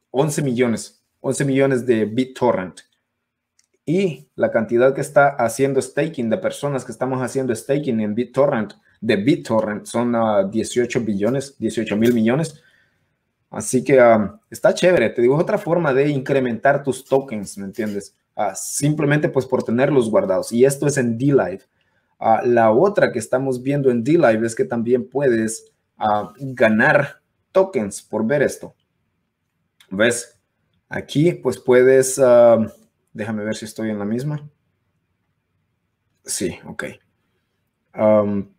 11 ah, millones, 11 millones de BitTorrent y la cantidad que está haciendo staking de personas que estamos haciendo staking en BitTorrent, de BitTorrent son 18 ah, billones, 18 mil millones. Así que ah, está chévere, te digo, es otra forma de incrementar tus tokens, ¿me entiendes? Ah, simplemente pues por tenerlos guardados. Y esto es en D-Live. la otra que estamos viendo en D-Live es que también puedes ganar tokens por ver esto. ¿Ves? Aquí pues puedes... Déjame ver si estoy en la misma. Sí, ok. Um,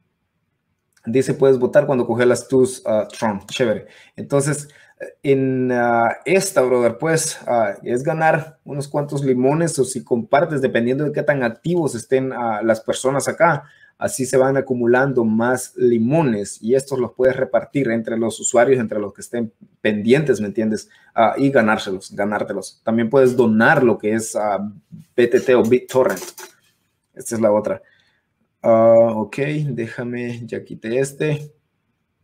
dice, puedes votar cuando las tus ah, Trump. Chévere. Entonces, eh, en ah, esta, brother, pues ah, es ganar unos cuantos limones o si compartes, dependiendo de qué tan activos estén las personas acá. Así se van acumulando más limones y estos los puedes repartir entre los usuarios, entre los que estén pendientes, ¿me entiendes? Ah, y ganárselos, ganártelos. También puedes donar lo que es a ah, BTT o BitTorrent. Esta es la otra. Ah, ok, déjame, ya quité este.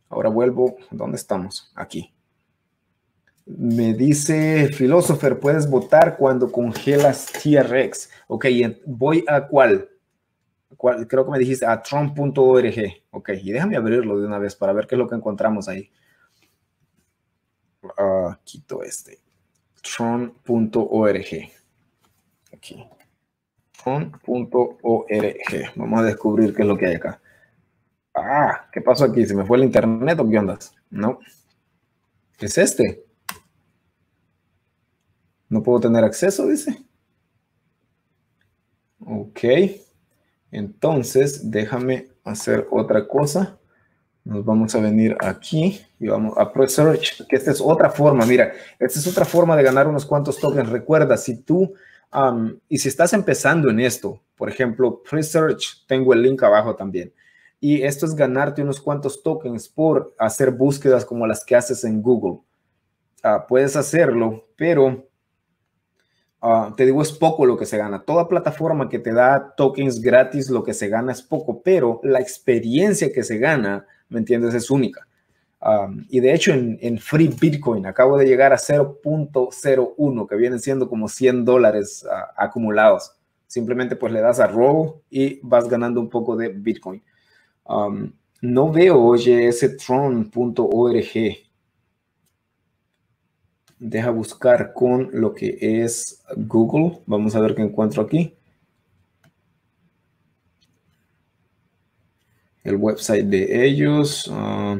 Ahora vuelvo. ¿Dónde estamos? Aquí. Me dice, Philosopher, puedes votar cuando congelas TRX. Ok, voy a cuál? creo que me dijiste, a ah, tron.org. Ok, y déjame abrirlo de una vez para ver qué es lo que encontramos ahí. Ah, quito este. Tron.org. Aquí. Tron.org. Vamos a descubrir qué es lo que hay acá. Ah, ¿qué pasó aquí? ¿Se me fue el internet o qué ondas? No. es este? No puedo tener acceso, dice. Ok. Entonces, déjame hacer otra cosa. Nos vamos a venir aquí y vamos a Search, que esta es otra forma. Mira, esta es otra forma de ganar unos cuantos tokens. Recuerda, si tú, y si estás empezando en esto, por ejemplo, pre-search, tengo el link abajo también. Y esto es ganarte unos cuantos tokens por hacer búsquedas como las que haces en Google. Ah, puedes hacerlo, pero Ah, te digo, es poco lo que se gana. Toda plataforma que te da tokens gratis, lo que se gana es poco, pero la experiencia que se gana, ¿me entiendes? Es única. y de hecho, en, Free Bitcoin acabo de llegar a 0.01, que vienen siendo como 100 dólares ah, acumulados. Simplemente pues le das a robo y vas ganando un poco de Bitcoin. no veo, oye, ese tron.org deja buscar con lo que es Google. Vamos a ver qué encuentro aquí. El website de ellos. Ah,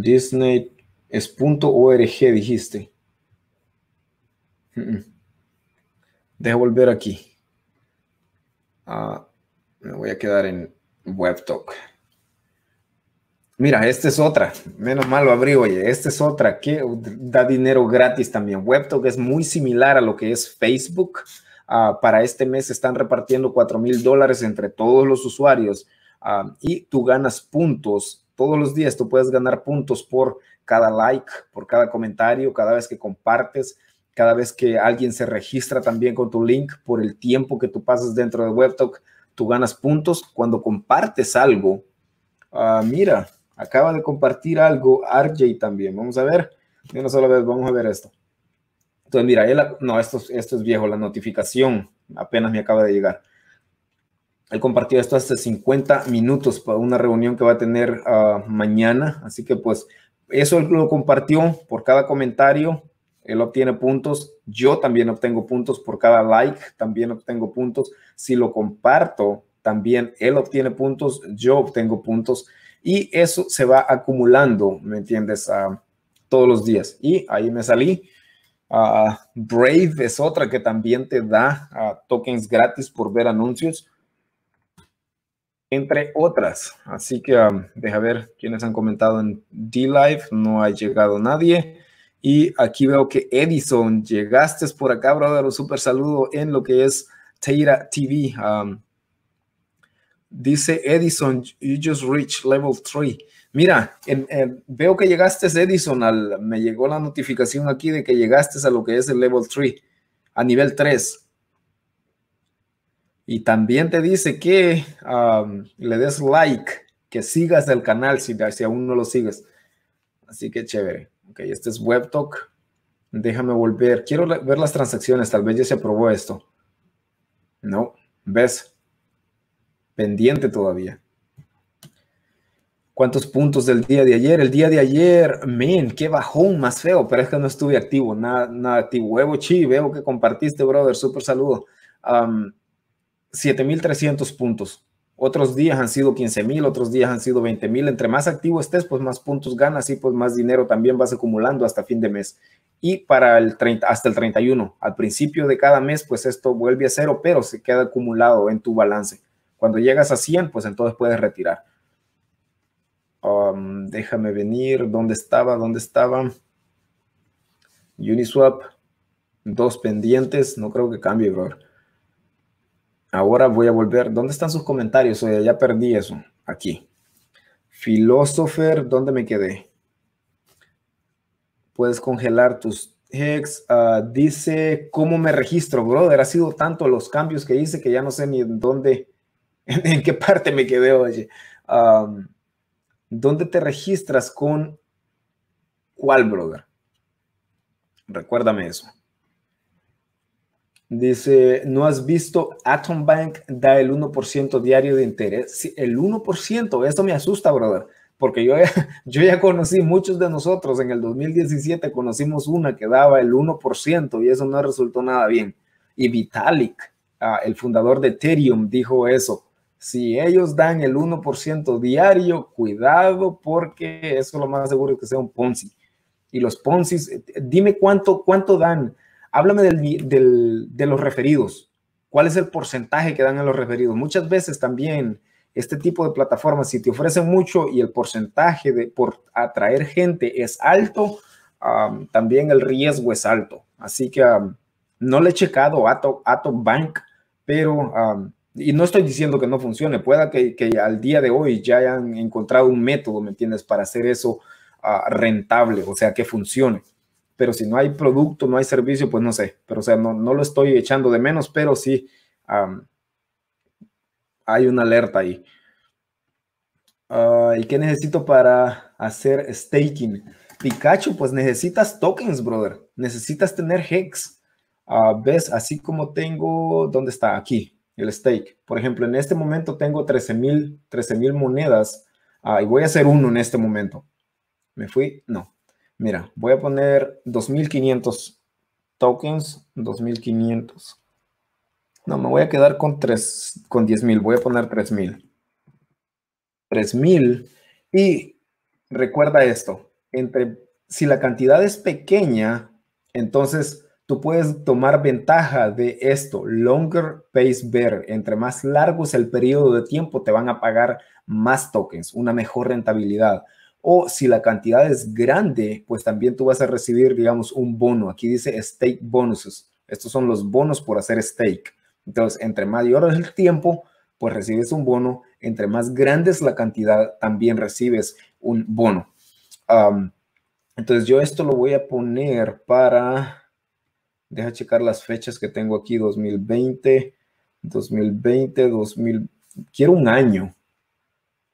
Disney. Es punto .org dijiste. Deja volver aquí. Ah, me voy a quedar en WebTalk. Mira, esta es otra. Menos mal lo abrí, oye. Esta es otra que da dinero gratis también. WebTalk es muy similar a lo que es Facebook. Ah, para este mes están repartiendo 4,000 mil dólares entre todos los usuarios ah, y tú ganas puntos. Todos los días tú puedes ganar puntos por cada like, por cada comentario, cada vez que compartes, cada vez que alguien se registra también con tu link, por el tiempo que tú pasas dentro de WebTalk, tú ganas puntos. Cuando compartes algo, ah, mira, Acaba de compartir algo RJ también. Vamos a ver. De una sola vez, vamos a ver esto. Entonces, mira, él, no, esto, esto es viejo, la notificación apenas me acaba de llegar. Él compartió esto hace 50 minutos para una reunión que va a tener ah, mañana. Así que pues eso él lo compartió por cada comentario. Él obtiene puntos. Yo también obtengo puntos por cada like. También obtengo puntos. Si lo comparto, también él obtiene puntos. Yo obtengo puntos y eso se va acumulando, ¿me entiendes? Ah, todos los días. Y ahí me salí. Ah, Brave es otra que también te da ah, tokens gratis por ver anuncios, entre otras. Así que deja ver quiénes han comentado en D-Live, no ha llegado nadie. Y aquí veo que Edison, llegaste por acá, brother, un super saludo en lo que es Teira TV. Dice Edison, you just reached level 3. Mira, veo que llegaste, Edison, al, me llegó la notificación aquí de que llegaste a lo que es el level 3, a nivel 3. Y también te dice que um, le des like, que sigas el canal si, si aún no lo sigues. Así que chévere. Ok, este es Talk. Déjame volver. Quiero ver las transacciones. Tal vez ya se aprobó esto. No, ¿ves? pendiente todavía. ¿Cuántos puntos del día de ayer? El día de ayer, men, qué bajón más feo, pero es que no estuve activo, nada, nada activo. Evo Chi, veo que compartiste, brother, súper saludo. 7.300 puntos. Otros días han sido 15.000, otros días han sido 20.000. Entre más activo estés, pues más puntos ganas y pues más dinero también vas acumulando hasta fin de mes. Y para el 30, hasta el 31, al principio de cada mes, pues esto vuelve a cero, pero se queda acumulado en tu balance. Cuando llegas a 100, pues entonces puedes retirar. Um, déjame venir, ¿dónde estaba? ¿Dónde estaba? Uniswap, dos pendientes, no creo que cambie, bro. Ahora voy a volver. ¿Dónde están sus comentarios? Oye, ya perdí eso. Aquí. Philosopher, ¿dónde me quedé? Puedes congelar tus hex. Ah, dice, ¿cómo me registro, brother? Ha sido tanto los cambios que hice que ya no sé ni dónde ¿En qué parte me quedé, oye? ¿Dónde te registras con cuál, brother? Recuérdame eso. Dice, ¿no has visto Atom Bank da el 1% diario de interés? el 1%, eso me asusta, brother, porque yo, yo ya conocí muchos de nosotros, en el 2017 conocimos una que daba el 1% y eso no resultó nada bien. Y Vitalik, ah, el fundador de Ethereum, dijo eso, si ellos dan el 1% diario, cuidado porque eso lo más seguro que sea un Ponzi. Y los Ponzi, eh, dime cuánto, cuánto dan. Háblame del, de los referidos. ¿Cuál es el porcentaje que dan a los referidos? Muchas veces también este tipo de plataformas, si te ofrecen mucho y el porcentaje de, por atraer gente es alto, también el riesgo es alto. Así que no le he checado a Atom Bank, pero y no estoy diciendo que no funcione, pueda que, al día de hoy ya hayan encontrado un método, ¿me entiendes?, para hacer eso ah, rentable, o sea, que funcione. Pero si no hay producto, no hay servicio, pues no sé. Pero, o sea, no, no lo estoy echando de menos, pero sí hay una alerta ahí. Ah, ¿Y qué necesito para hacer staking? Pikachu, pues necesitas tokens, brother. Necesitas tener hex. Ah, ¿Ves? Así como tengo, ¿dónde está? Aquí el stake. Por ejemplo, en este momento tengo 13 mil monedas ah, y voy a hacer uno en este momento. ¿Me fui? No. Mira, voy a poner 2500 tokens, 2500. No, me voy a quedar con, 3, con 10.000 voy a poner 3,000. 3,000. Y recuerda esto, entre, si la cantidad es pequeña, entonces tú puedes tomar ventaja de esto. Longer Pace Bear. Entre más largo es el periodo de tiempo, te van a pagar más tokens, una mejor rentabilidad. O si la cantidad es grande, pues también tú vas a recibir, digamos, un bono. Aquí dice stake bonuses. Estos son los bonos por hacer stake. Entonces, entre mayor es el tiempo, pues recibes un bono. Entre más grande es la cantidad, también recibes un bono. entonces, yo esto lo voy a poner para Deja checar las fechas que tengo aquí, 2020, 2020, 2000. Quiero un año.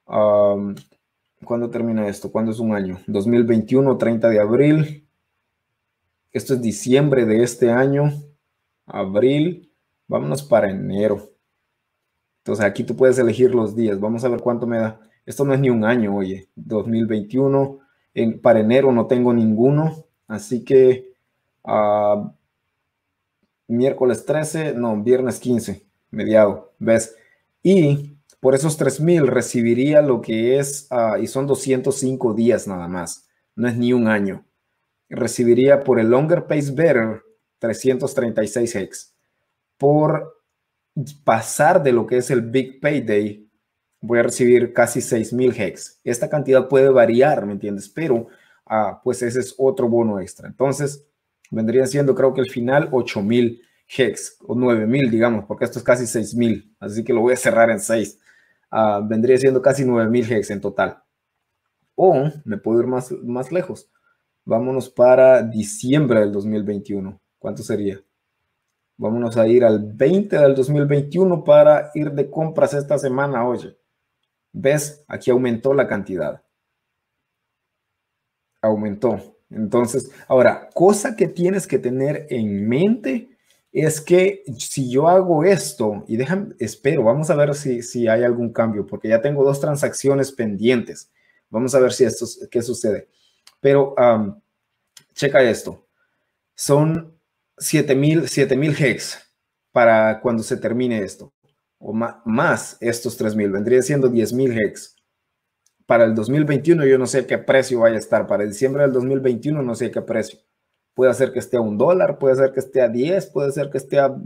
¿Cuándo termina esto? ¿Cuándo es un año? 2021, 30 de abril. Esto es diciembre de este año. Abril. Vámonos para enero. Entonces aquí tú puedes elegir los días. Vamos a ver cuánto me da. Esto no es ni un año, oye. 2021. En, para enero no tengo ninguno. Así que ah, miércoles 13, no, viernes 15, mediado, ¿ves? Y por esos 3.000 recibiría lo que es, ah, y son 205 días nada más, no es ni un año. Recibiría por el Longer Pace Better 336 hex. Por pasar de lo que es el Big Pay Day, voy a recibir casi 6.000 hex. Esta cantidad puede variar, ¿me entiendes? Pero, ah, pues ese es otro bono extra. Entonces, vendría siendo creo que el final 8000 hex o 9000 digamos, porque esto es casi 6000, así que lo voy a cerrar en 6. Ah, vendría siendo casi 9000 hex en total. O me puedo ir más, más lejos. Vámonos para diciembre del 2021. ¿Cuánto sería? Vámonos a ir al 20 del 2021 para ir de compras esta semana, oye. ¿Ves? Aquí aumentó la cantidad. Aumentó. Entonces, ahora, cosa que tienes que tener en mente es que si yo hago esto, y déjame, espero, vamos a ver si, hay algún cambio, porque ya tengo dos transacciones pendientes. Vamos a ver si esto, qué sucede. Pero checa esto. Son 7000, 7000 hex para cuando se termine esto, o más, más estos 3000, vendría siendo 10000 hex para el 2021 yo no sé qué precio vaya a estar. Para diciembre del 2021 no sé qué precio. Puede ser que esté a un dólar, puede ser que esté a 10, puede ser que esté al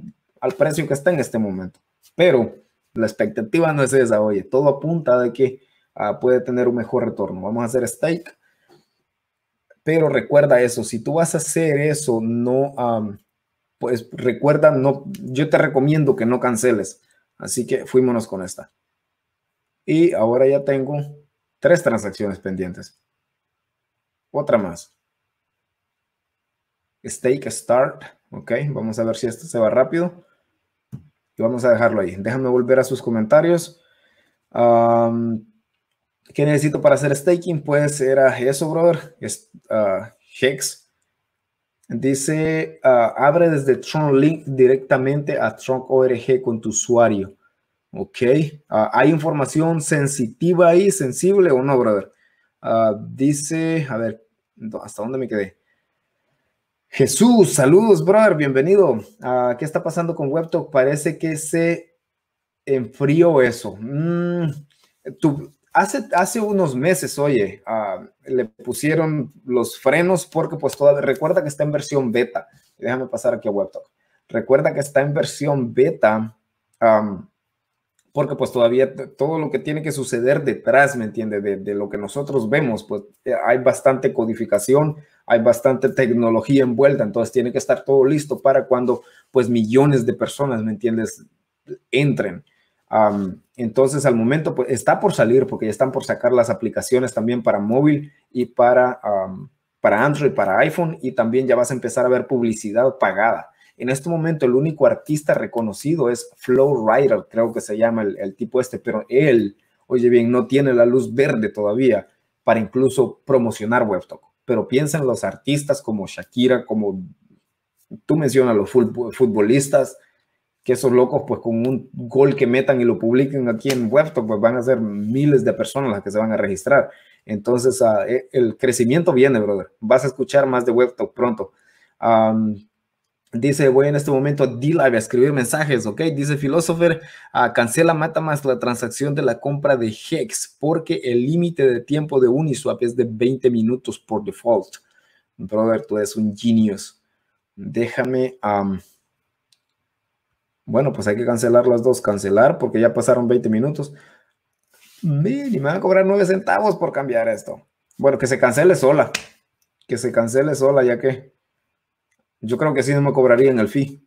precio que está en este momento. Pero la expectativa no es esa, oye, todo apunta de que ah, puede tener un mejor retorno. Vamos a hacer stake. Pero recuerda eso, si tú vas a hacer eso, no, pues recuerda, no, yo te recomiendo que no canceles. Así que fuímonos con esta. Y ahora ya tengo Tres transacciones pendientes. Otra más. Stake Start. Ok, vamos a ver si esto se va rápido. Y vamos a dejarlo ahí. Déjame volver a sus comentarios. ¿Qué necesito para hacer staking? Puede ser eso, brother. Ah, Hex. Dice, ah, abre desde Tron Link directamente a Tron con tu usuario. Ok, ah, hay información sensitiva ahí, sensible o no, brother. Ah, dice, a ver, ¿hasta dónde me quedé? Jesús, saludos, brother, bienvenido. Ah, ¿Qué está pasando con WebTalk? Parece que se enfrió eso. Mm, hace, hace unos meses, oye, le pusieron los frenos porque pues todavía, recuerda que está en versión beta. Déjame pasar aquí a WebTalk. Recuerda que está en versión beta porque pues todavía todo lo que tiene que suceder detrás, ¿me entiendes?, De, lo que nosotros vemos, pues eh, hay bastante codificación, hay bastante tecnología envuelta, entonces tiene que estar todo listo para cuando pues millones de personas, ¿me entiendes? Entren. entonces al momento pues está por salir porque ya están por sacar las aplicaciones también para móvil y para, para Android, para iPhone y también ya vas a empezar a ver publicidad pagada en este momento el único artista reconocido es Flow Rider, creo que se llama el, tipo este, pero él, oye bien, no tiene la luz verde todavía para incluso promocionar WebTalk. Pero piensen los artistas como Shakira, como tú mencionas los futbolistas, que esos locos pues con un gol que metan y lo publiquen aquí en WebTalk, pues van a ser miles de personas las que se van a registrar. Entonces, ah, eh, el crecimiento viene, brother. Vas a escuchar más de WebTalk pronto. Dice, voy en este momento a D-Live a escribir mensajes, ¿ok? Dice Philosopher, ah, cancela mata más la transacción de la compra de Hex porque el límite de tiempo de Uniswap es de 20 minutos por default. Brother, tú eres un genius. Déjame... bueno, pues hay que cancelar las dos. Cancelar porque ya pasaron 20 minutos. me van a cobrar 9 centavos por cambiar esto. Bueno, que se cancele sola. Que se cancele sola, ya que... Yo creo que sí no me cobrarían el fin,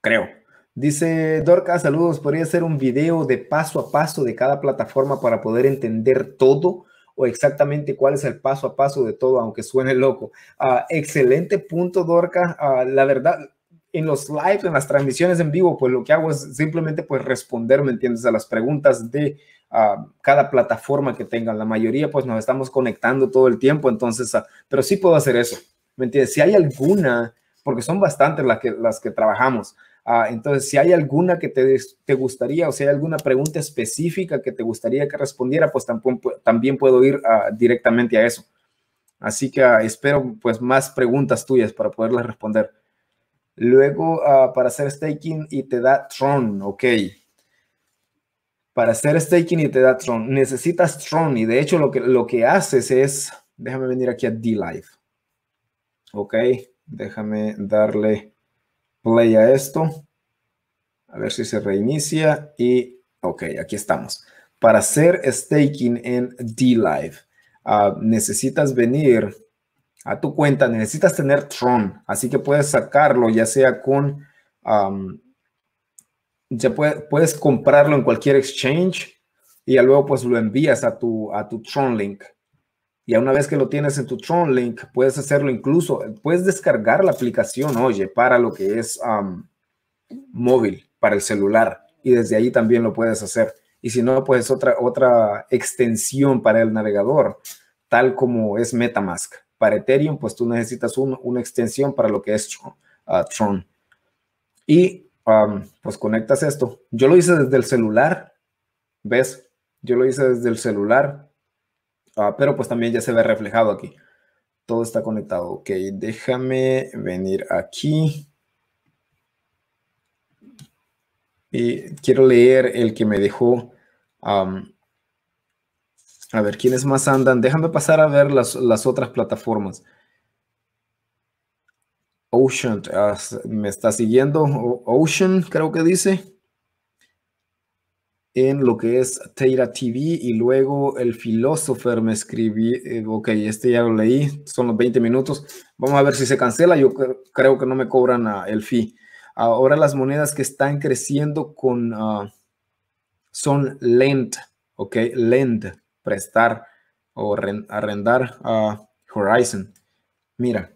Creo. Dice Dorca, saludos. ¿Podría ser un video de paso a paso de cada plataforma para poder entender todo? o exactamente cuál es el paso a paso de todo, aunque suene loco. Ah, excelente punto, Dorca. Ah, la verdad, en los lives, en las transmisiones en vivo, pues lo que hago es simplemente pues responder, ¿me entiendes? A las preguntas de ah, cada plataforma que tengan. La mayoría pues nos estamos conectando todo el tiempo, entonces, pero sí puedo hacer eso. ¿me entiendes? Si hay alguna, porque son bastantes las que, las que trabajamos, ah, entonces si hay alguna que te, gustaría o si hay alguna pregunta específica que te gustaría que respondiera, pues también, puedo ir ah, directamente a eso. Así que ah, espero pues más preguntas tuyas para poderlas responder. Luego, para hacer staking y te da Tron, ok para hacer staking y te da Tron. Necesitas Tron y de hecho lo que, lo que haces es, déjame venir aquí a d Ok, déjame darle play a esto. A ver si se reinicia y ok, aquí estamos. Para hacer staking en DLive, Live ah, necesitas venir a tu cuenta, necesitas tener Tron, así que puedes sacarlo ya sea con, ya puedes comprarlo en cualquier exchange y luego pues lo envías a tu, a tu Tron Link. Y una vez que lo tienes en tu Tron Link, puedes hacerlo incluso, puedes descargar la aplicación, oye, para lo que es móvil, para el celular. Y desde ahí también lo puedes hacer. Y si no, pues otra, otra extensión para el navegador, tal como es Metamask. Para Ethereum, pues tú necesitas una extensión para lo que es Tron. Ah, y pues conectas esto. Yo lo hice desde el celular, ¿ves? Yo lo hice desde el celular Ah, pero pues también ya se ve reflejado aquí. Todo está conectado. Ok, déjame venir aquí. Y quiero leer el que me dejó. a ver, ¿quiénes más andan? Déjame pasar a ver las, otras plataformas. Ocean, ah, me está siguiendo. Ocean, creo que dice en lo que es Teira TV y luego el filósofer me escribí, eh, ok, este ya lo leí, son los 20 minutos, vamos a ver si se cancela, yo creo que no me cobran ah, el fee. Ahora las monedas que están creciendo con ah, son lent, ok, lend, prestar o arrendar a ah, Horizon. Mira,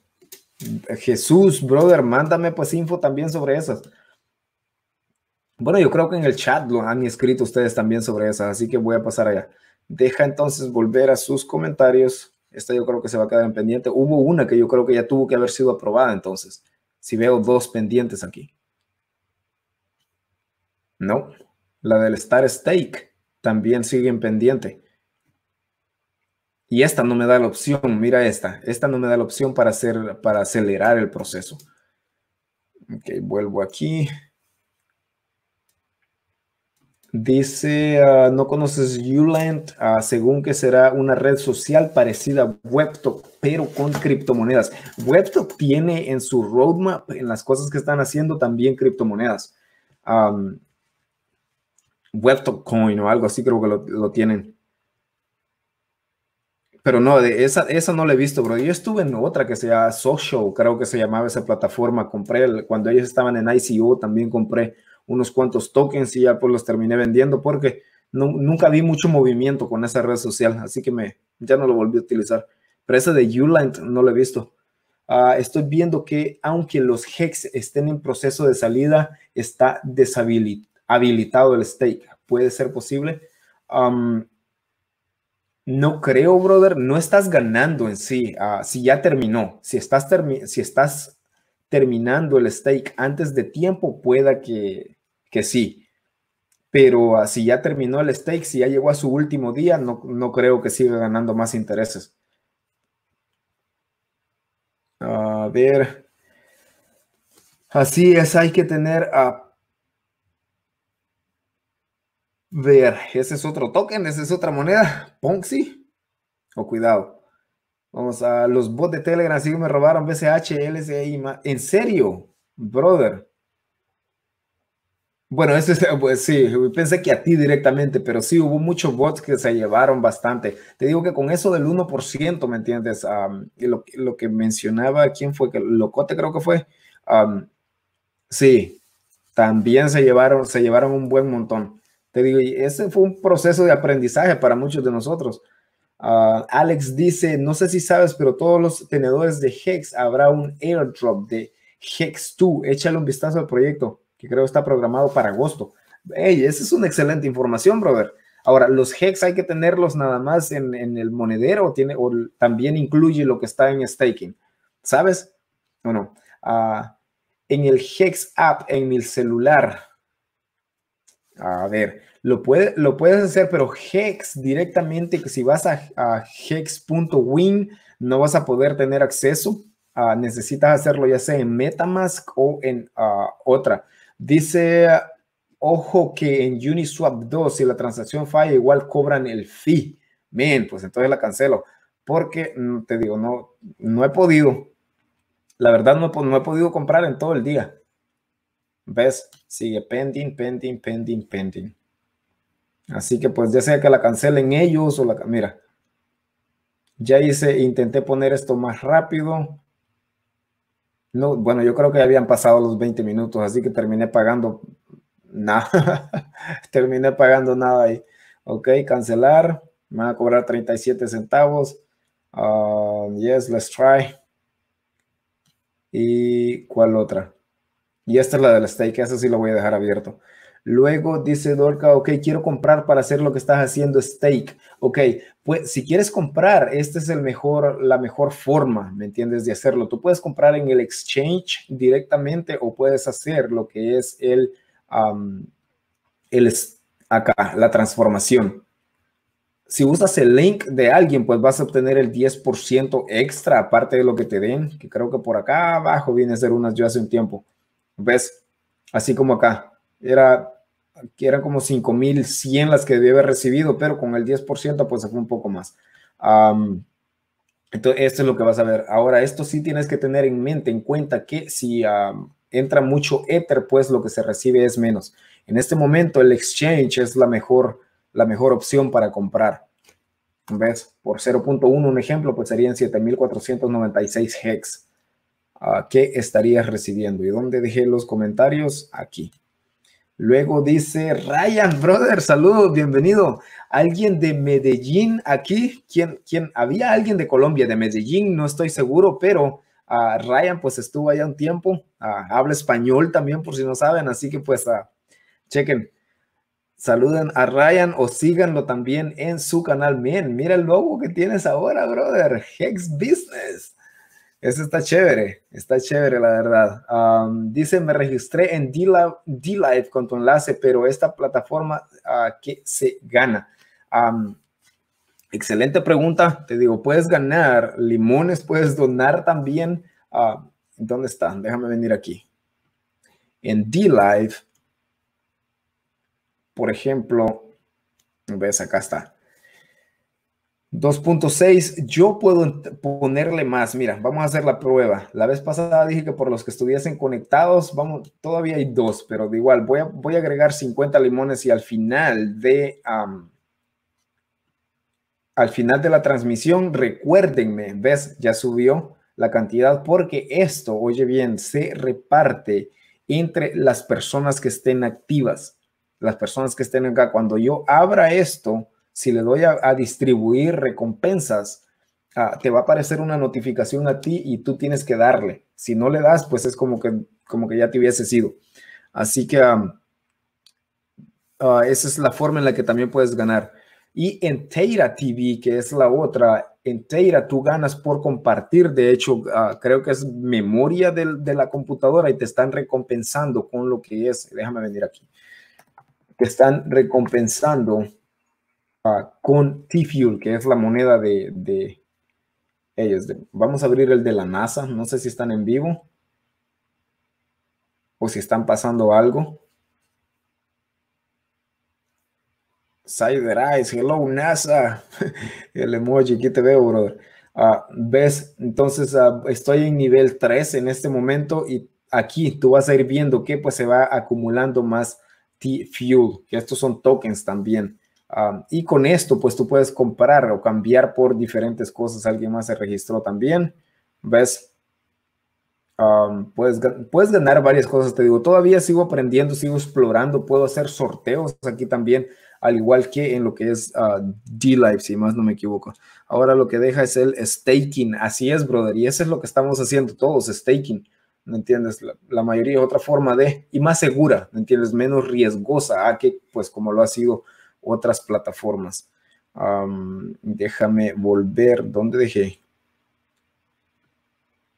Jesús, brother, mándame pues info también sobre esas. Bueno, yo creo que en el chat lo han escrito ustedes también sobre esas, así que voy a pasar allá. Deja entonces volver a sus comentarios. Esta yo creo que se va a quedar en pendiente. Hubo una que yo creo que ya tuvo que haber sido aprobada entonces. Si veo dos pendientes aquí. No, la del Star Stake también sigue en pendiente. Y esta no me da la opción, mira esta, esta no me da la opción para, hacer, para acelerar el proceso. Ok, vuelvo aquí. Dice, ah, no conoces Uland, ah, según que será una red social parecida a WebTok, pero con criptomonedas. WebTok tiene en su roadmap, en las cosas que están haciendo, también criptomonedas. Um, Coin o algo así creo que lo, tienen. Pero no, esa, no la he visto, bro. Yo estuve en otra que se llama Social, creo que se llamaba esa plataforma. Compré, cuando ellos estaban en ICO, también compré unos cuantos tokens y ya pues los terminé vendiendo porque nunca vi mucho movimiento con esa red social, así que me, ya no lo volví a utilizar. Pero esa de ULINE no lo he visto. Ah, estoy viendo que aunque los hex estén en proceso de salida, está deshabilitado el stake. Puede ser posible. no creo, brother, no estás ganando en sí. Ah, si ya terminó, si estás, si estás terminando el stake antes de tiempo, pueda que que sí. Pero así ya terminó el stake, si ya llegó a su último día, no, creo que siga ganando más intereses. A ver. Así es, hay que tener a ver, ese es otro token, esa es otra moneda, Ponzi. O cuidado. Vamos a los bots de Telegram, sí me robaron BCH, LCI, en serio, brother. Bueno, ese, pues sí, pensé que a ti directamente, pero sí hubo muchos bots que se llevaron bastante. Te digo que con eso del 1%, ¿me entiendes? lo, que mencionaba, ¿quién fue? Locote creo que fue. sí, también se llevaron, se llevaron un buen montón. Te digo, y ese fue un proceso de aprendizaje para muchos de nosotros. Ah, Alex dice, no sé si sabes, pero todos los tenedores de Hex habrá un airdrop de Hex 2. Échale un vistazo al proyecto que creo está programado para agosto. Ey, esa es una excelente información, brother. Ahora, los hex hay que tenerlos nada más en, el monedero tiene, o también incluye lo que está en staking, ¿sabes? Bueno, ah, en el hex app, en mi celular, a ver, lo, puede, lo puedes hacer, pero hex directamente, si vas a, a hex.win, no vas a poder tener acceso. Ah, necesitas hacerlo ya sea en Metamask o en ah, otra. Dice, ojo que en Uniswap 2, si la transacción falla, igual cobran el fee. Bien, pues entonces la cancelo. Porque mm, te digo, no, no he podido. La verdad, no, no he podido comprar en todo el día. ¿Ves? Sigue pending, pending, pending, pending. Así que pues ya sea que la cancelen ellos o la... Mira, ya hice, intenté poner esto más rápido. No, bueno, yo creo que ya habían pasado los 20 minutos, así que terminé pagando nada. terminé pagando nada ahí. Ok, cancelar. Me van a cobrar 37 centavos. Ah, yes, let's try. ¿Y cuál otra? Y esta es la del steak, esa sí lo voy a dejar abierto. Luego dice Dorca, ok, quiero comprar para hacer lo que estás haciendo, stake. Ok, pues si quieres comprar, esta es mejor, la mejor forma, ¿me entiendes? De hacerlo. Tú puedes comprar en el exchange directamente o puedes hacer lo que es el, el acá, la transformación. Si usas el link de alguien, pues vas a obtener el 10% extra, aparte de lo que te den, que creo que por acá abajo viene a ser unas yo hace un tiempo. ¿Ves? Así como acá, era eran como 5.100 las que debía haber recibido, pero con el 10% pues fue un poco más. entonces, esto es lo que vas a ver. Ahora, esto sí tienes que tener en mente, en cuenta que si entra mucho Ether, pues lo que se recibe es menos. En este momento, el exchange es la mejor, la mejor opción para comprar. ¿Ves? Por 0.1, un ejemplo, pues serían 7.496 hex ah, que estarías recibiendo. ¿Y dónde dejé los comentarios? Aquí. Luego dice Ryan, brother, saludos, bienvenido. ¿Alguien de Medellín aquí? ¿Quién, Había alguien de Colombia, de Medellín, no estoy seguro, pero ah, Ryan pues estuvo allá un tiempo. Ah, habla español también, por si no saben, así que pues ah, chequen. Saluden a Ryan o síganlo también en su canal. Miren, mira el logo que tienes ahora, brother. Hex Business. Eso está chévere, está chévere la verdad. dice, me registré en D-Live con tu enlace, pero esta plataforma ¿qué que se gana. excelente pregunta, te digo, puedes ganar limones, puedes donar también. ¿Dónde están? Déjame venir aquí. En D-Live, por ejemplo, ves, acá está. 2.6, yo puedo ponerle más. Mira, vamos a hacer la prueba. La vez pasada dije que por los que estuviesen conectados, vamos, todavía hay dos, pero de igual, voy a, voy a agregar 50 limones y al final de, al final de la transmisión, recuérdenme, ves, ya subió la cantidad porque esto, oye bien, se reparte entre las personas que estén activas, las personas que estén acá. Cuando yo abra esto, si le doy a, distribuir recompensas, ah, te va a aparecer una notificación a ti y tú tienes que darle. Si no le das, pues es como que, como que ya te hubiese sido. Así que ah, esa es la forma en la que también puedes ganar. Y Entera TV, que es la otra, Entera tú ganas por compartir, de hecho, ah, creo que es memoria de, de, la computadora y te están recompensando con lo que es. Déjame venir aquí. Te están recompensando Ah, con T-Fuel, que es la moneda de, ellos. vamos a abrir el de la NASA. No sé si están en vivo o si están pasando algo. Cyber Eyes, hello NASA. el emoji, aquí te veo, brother. Ah, ¿Ves? Entonces ah, estoy en nivel 3 en este momento y aquí tú vas a ir viendo que pues se va acumulando más T-Fuel, que estos son tokens también y con esto, pues tú puedes comparar o cambiar por diferentes cosas. Alguien más se registró también. ¿Ves? puedes, puedes ganar varias cosas, te digo. Todavía sigo aprendiendo, sigo explorando. Puedo hacer sorteos aquí también, al igual que en lo que es d ah, life si más no me equivoco. Ahora lo que deja es el staking. Así es, brother. Y eso es lo que estamos haciendo todos, staking. ¿me entiendes? La, mayoría es otra forma de, y más segura, ¿me entiendes? Menos riesgosa a ah, que, pues, como lo ha sido otras plataformas. déjame volver. ¿Dónde dejé?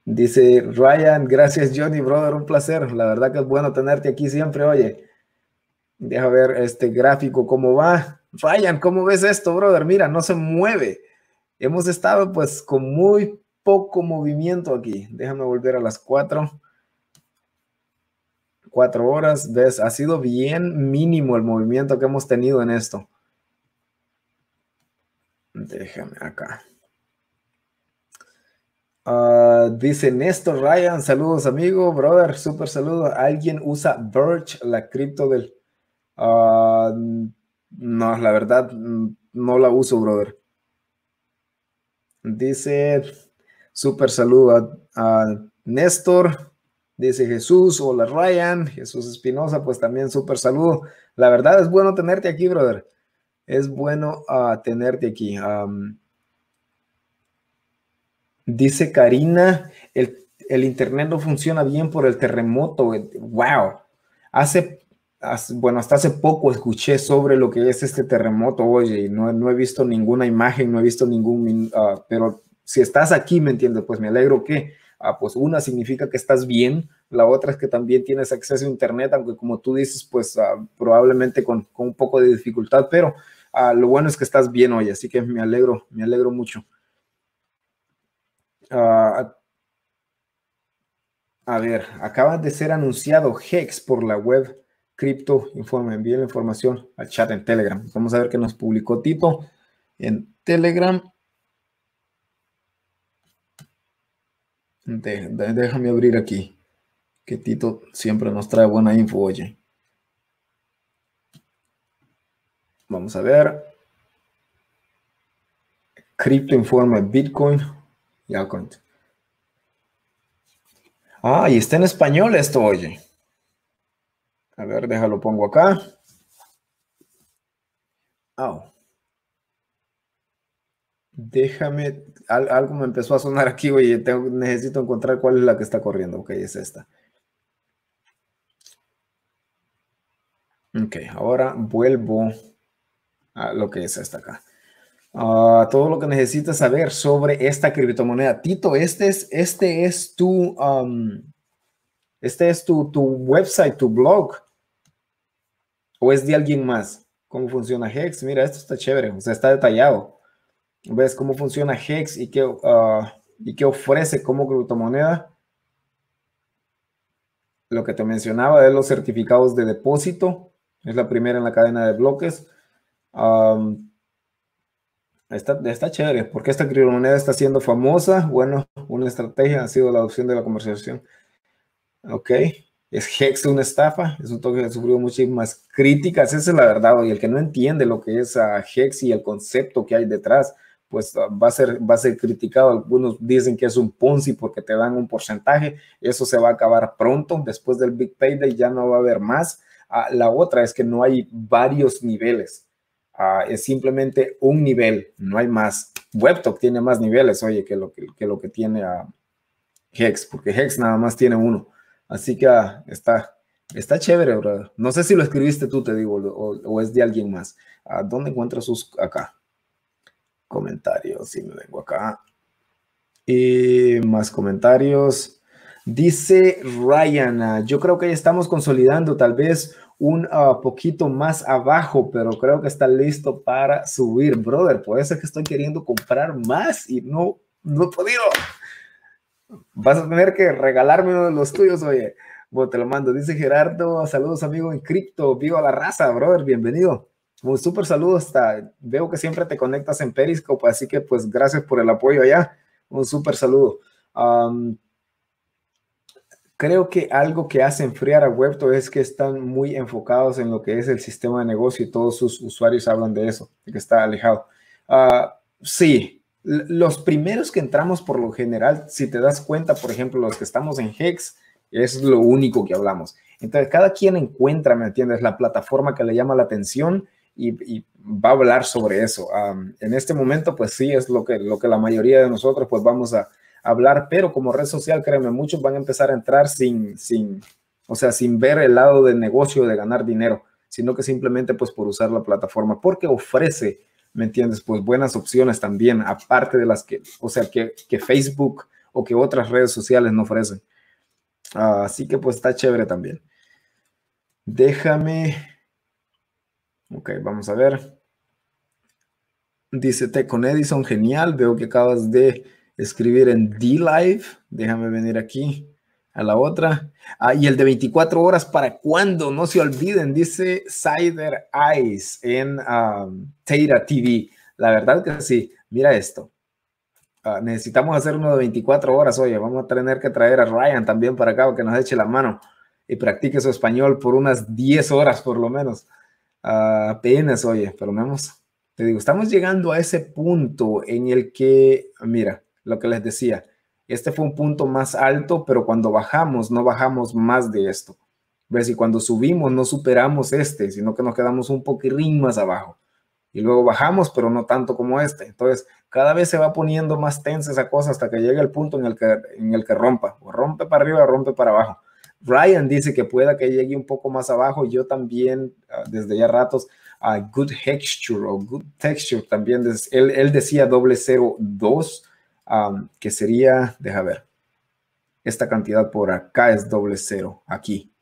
Dice Ryan, gracias Johnny, brother, un placer. La verdad que es bueno tenerte aquí siempre, oye. Deja ver este gráfico, cómo va. Ryan, ¿cómo ves esto, brother? Mira, no se mueve. Hemos estado pues con muy poco movimiento aquí. Déjame volver a las cuatro cuatro horas, ves, ha sido bien mínimo el movimiento que hemos tenido en esto. Déjame acá. Ah, dice Néstor Ryan, saludos amigo, brother, súper saludo. ¿Alguien usa Birch, la cripto del... Ah, no, la verdad, no la uso, brother. Dice, súper saludo a Néstor. Dice Jesús, hola Ryan, Jesús Espinosa, pues también súper saludo. La verdad es bueno tenerte aquí, brother. Es bueno ah, tenerte aquí. dice Karina, el, el, internet no funciona bien por el terremoto. Wow. Hace, bueno, hasta hace poco escuché sobre lo que es este terremoto, oye, no, no he visto ninguna imagen, no he visto ningún, ah, pero si estás aquí, me entiendes, pues me alegro que Ah, pues una significa que estás bien, la otra es que también tienes acceso a Internet, aunque como tú dices, pues ah, probablemente con, un poco de dificultad, pero ah, lo bueno es que estás bien hoy, así que me alegro, me alegro mucho. a ver, acaba de ser anunciado Hex por la web Crypto Informe. Envíen la información al chat en Telegram. Vamos a ver qué nos publicó Tito en Telegram. déjame abrir aquí, que Tito siempre nos trae buena info, oye. Vamos a ver. Crypto Informe Bitcoin. Ya Ah, y está en español esto, oye. A ver, déjalo, pongo acá. Déjame, algo me empezó a sonar aquí, oye, necesito encontrar cuál es la que está corriendo. Ok, es esta. Ok, ahora vuelvo a lo que es esta acá. Ah, todo lo que necesitas saber sobre esta criptomoneda. Tito, este es, este es tu, um, este es tu, tu website, tu blog. ¿O es de alguien más? ¿Cómo funciona Hex? Mira, esto está chévere, o sea, está detallado ves cómo funciona Hex y qué, ah, y qué ofrece como criptomoneda. Lo que te mencionaba de los certificados de depósito, es la primera en la cadena de bloques. está, está chévere, porque esta criptomoneda está siendo famosa. Bueno, una estrategia ha sido la adopción de la conversación. Ok, es Hex una estafa, es un toque que ha sufrido muchísimas críticas, esa es la verdad, y el que no entiende lo que es a Hex y el concepto que hay detrás, pues ah, va a ser, va a ser criticado. Algunos dicen que es un Ponzi porque te dan un porcentaje. Eso se va a acabar pronto. Después del Big Payday ya no va a haber más. Ah, la otra es que no hay varios niveles. Ah, es simplemente un nivel, no hay más. WebTalk tiene más niveles, oye, que lo que, lo que tiene a Hex, porque Hex nada más tiene uno. Así que está, está chévere, brother. No sé si lo escribiste tú, te digo, o, es de alguien más. ¿Dónde encuentras sus acá? comentarios y me vengo acá. Y más comentarios. Dice Ryan, yo creo que ya estamos consolidando tal vez un ah, poquito más abajo, pero creo que está listo para subir. Brother, puede ser que estoy queriendo comprar más y no, no he podido. Vas a tener que regalarme uno de los tuyos, oye. Bueno, te lo mando. Dice Gerardo, saludos amigo en cripto, viva la raza, brother, bienvenido. Un pues, súper saludo hasta, veo que siempre te conectas en Periscope, así que pues gracias por el apoyo allá. Un súper saludo. creo que algo que hace enfriar a Webto es que están muy enfocados en lo que es el sistema de negocio y todos sus usuarios hablan de eso, de que está alejado. Ah, sí, los primeros que entramos por lo general, si te das cuenta, por ejemplo, los que estamos en Hex, es lo único que hablamos. Entonces, cada quien encuentra, ¿me entiendes? La plataforma que le llama la atención y, va a hablar sobre eso. en este momento, pues sí, es lo que, lo que la mayoría de nosotros pues vamos a hablar, pero como red social, créeme, muchos van a empezar a entrar sin, sin, o sea, sin ver el lado del negocio, de ganar dinero, sino que simplemente pues por usar la plataforma, porque ofrece, ¿me entiendes? Pues buenas opciones también, aparte de las que, o sea, que, Facebook o que otras redes sociales no ofrecen. así que pues está chévere también. Déjame, Ok, vamos a ver. Dice T con Edison, genial. Veo que acabas de escribir en D-Live. Déjame venir aquí a la otra. Ah, y el de 24 horas, ¿para cuándo? No se olviden, dice Cider Eyes en um, TV. La verdad que sí. Mira esto. Ah, necesitamos hacer uno de 24 horas. Oye, vamos a tener que traer a Ryan también para acá para que nos eche la mano y practique su español por unas 10 horas por lo menos apenas, oye, pero menos, te digo, estamos llegando a ese punto en el que, mira, lo que les decía, este fue un punto más alto, pero cuando bajamos, no bajamos más de esto. ¿Ves? Y cuando subimos, no superamos este, sino que nos quedamos un poquitín más abajo. Y luego bajamos, pero no tanto como este. Entonces, cada vez se va poniendo más tensa esa cosa hasta que llegue el punto en el que, en el que rompa. O rompe para arriba, o rompe para abajo. Ryan dice que pueda que llegue un poco más abajo. Yo también, ah, desde ya ratos, a Good Texture o Good Texture también. él, decía doble cero que sería, deja ver, esta cantidad por acá es doble cero, aquí,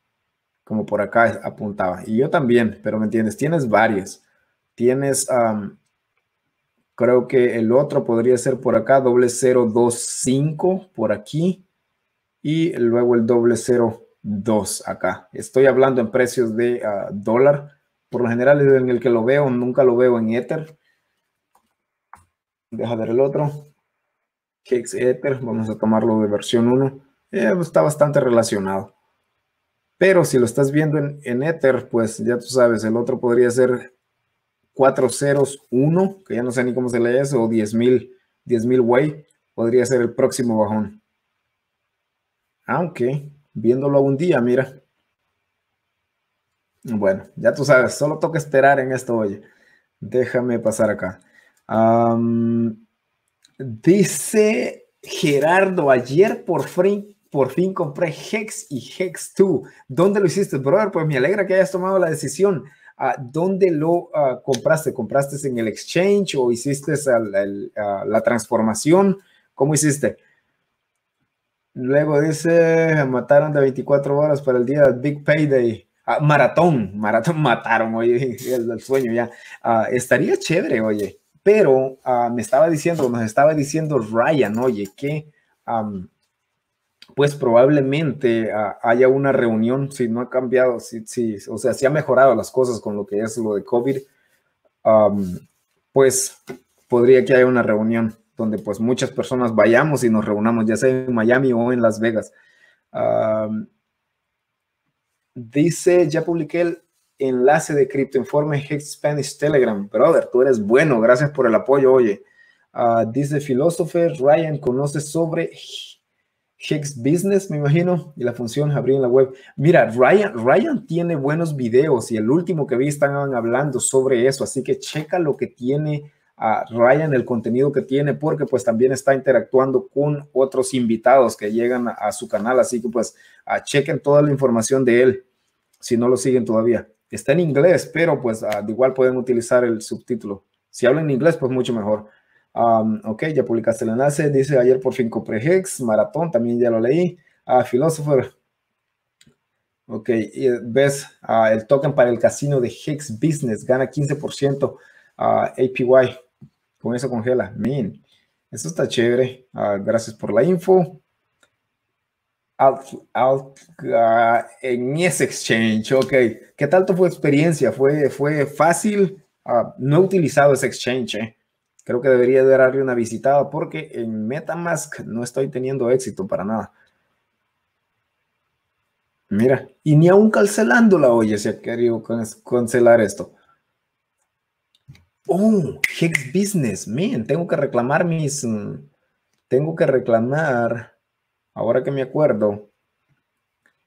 como por acá apuntaba. Y yo también, pero me entiendes, tienes varias. Tienes, creo que el otro podría ser por acá, doble cero dos cinco, por aquí. Y luego el doble cero 2 acá. Estoy hablando en precios de ah, dólar. Por lo general en el que lo veo, nunca lo veo en Ether. Deja ver el otro. Kex Ether, vamos a tomarlo de versión 1. Eh, está bastante relacionado. Pero si lo estás viendo en, en Ether, pues ya tú sabes, el otro podría ser 401, que ya no sé ni cómo se lee eso, o 10.000, 10.000 way, podría ser el próximo bajón. Aunque ah, viéndolo un día, mira. Bueno, ya tú sabes, solo toca esperar en esto, oye. Déjame pasar acá. dice Gerardo, ayer por fin, por fin compré Hex y Hex2. ¿Dónde lo hiciste, brother? Pues me alegra que hayas tomado la decisión. Ah, ¿Dónde lo ah, compraste? ¿Compraste en el exchange o hiciste ah, la transformación? ¿Cómo hiciste? Luego dice, mataron de 24 horas para el día Big Payday. Day. Ah, maratón, maratón mataron, oye, el, sueño ya. Ah, estaría chévere, oye, pero ah, me estaba diciendo, nos estaba diciendo Ryan, oye, que pues probablemente haya una reunión, si no ha cambiado, si, si, o sea, si ha mejorado las cosas con lo que es lo de COVID, pues podría que haya una reunión donde pues muchas personas vayamos y nos reunamos, ya sea en Miami o en Las Vegas. dice, ya publiqué el enlace de Cryptoinforme Hex Spanish Telegram. Brother, tú eres bueno, gracias por el apoyo, oye. Ah, dice Philosopher Ryan, conoce sobre Hex Business, me imagino, y la función abrir en la web. Mira, Ryan, Ryan tiene buenos videos y el último que vi estaban hablando sobre eso, así que checa lo que tiene a Ryan el contenido que tiene porque pues también está interactuando con otros invitados que llegan a, su canal, así que pues a chequen toda la información de él si no lo siguen todavía. Está en inglés, pero pues de igual pueden utilizar el subtítulo. Si hablan inglés, pues mucho mejor. Um, ok, ya publicaste el enlace. Dice ayer por fin compré Hex, Maratón, también ya lo leí. a ah, Philosopher. Ok, eh, ves ah, el token para el casino de Hex Business, gana 15% ah, a APY con eso congela. Min, Eso está chévere. Ah, gracias por la info. Out, ah, en ese exchange, ok. ¿Qué tal tu fue experiencia? ¿Fue, fue fácil? Ah, no he utilizado ese exchange. Eh. Creo que debería darle una visitada porque en Metamask no estoy teniendo éxito para nada. Mira, y ni aún la oye, si ha querido cancelar esto. Oh, Hex Business, man, tengo que reclamar mis. Mm, tengo que reclamar. Ahora que me acuerdo.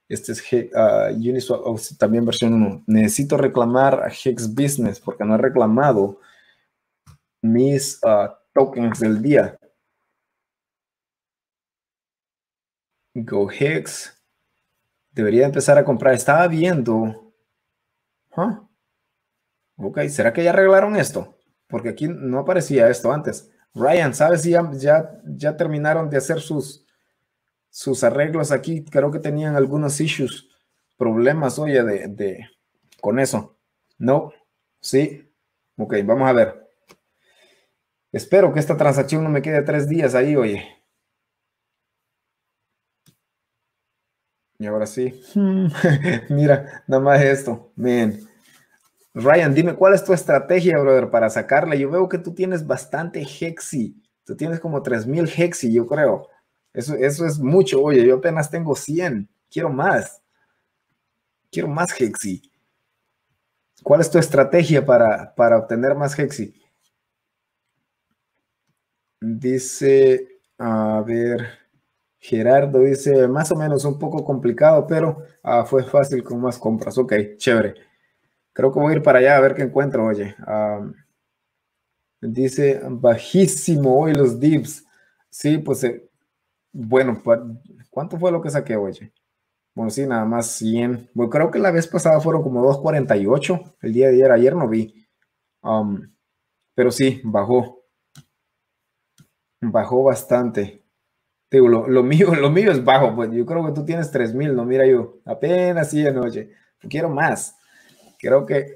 Este es ah, Uniswap, oh, también versión 1. Necesito reclamar a Hex Business porque no he reclamado mis ah, tokens del día. Go Hex. Debería empezar a comprar. Estaba viendo. Ok, ¿será que ya arreglaron esto? Porque aquí no aparecía esto antes. Ryan, ¿sabes si ya, ya, terminaron de hacer sus, sus arreglos aquí? Creo que tenían algunos issues, problemas, oye, de, con eso. No, sí. Ok, vamos a ver. Espero que esta transacción no me quede tres días ahí, oye. Y ahora sí. Hmm. Mira, nada más esto. Bien. Ryan, dime cuál es tu estrategia, brother, para sacarla. Yo veo que tú tienes bastante hexi. Tú tienes como 3000 hexi, yo creo. Eso, eso es mucho. Oye, yo apenas tengo 100. Quiero más. Quiero más hexi. ¿Cuál es tu estrategia para, para obtener más hexi? Dice, a ver. Gerardo dice, más o menos un poco complicado, pero ah, fue fácil con más compras. Ok, chévere. Creo que voy a ir para allá a ver qué encuentro, oye. Ah, dice, bajísimo hoy los dips. Sí, pues, eh, bueno, ¿cuánto fue lo que saqué, oye? Bueno, sí, nada más 100. Bueno, creo que la vez pasada fueron como 2.48. El día de ayer, ayer no vi. Um, pero sí, bajó. Bajó bastante. Digo, lo, mío, lo mío es bajo. Pues yo creo que tú tienes 3.000, no mira yo. Apenas 100, anoche. Quiero más creo que,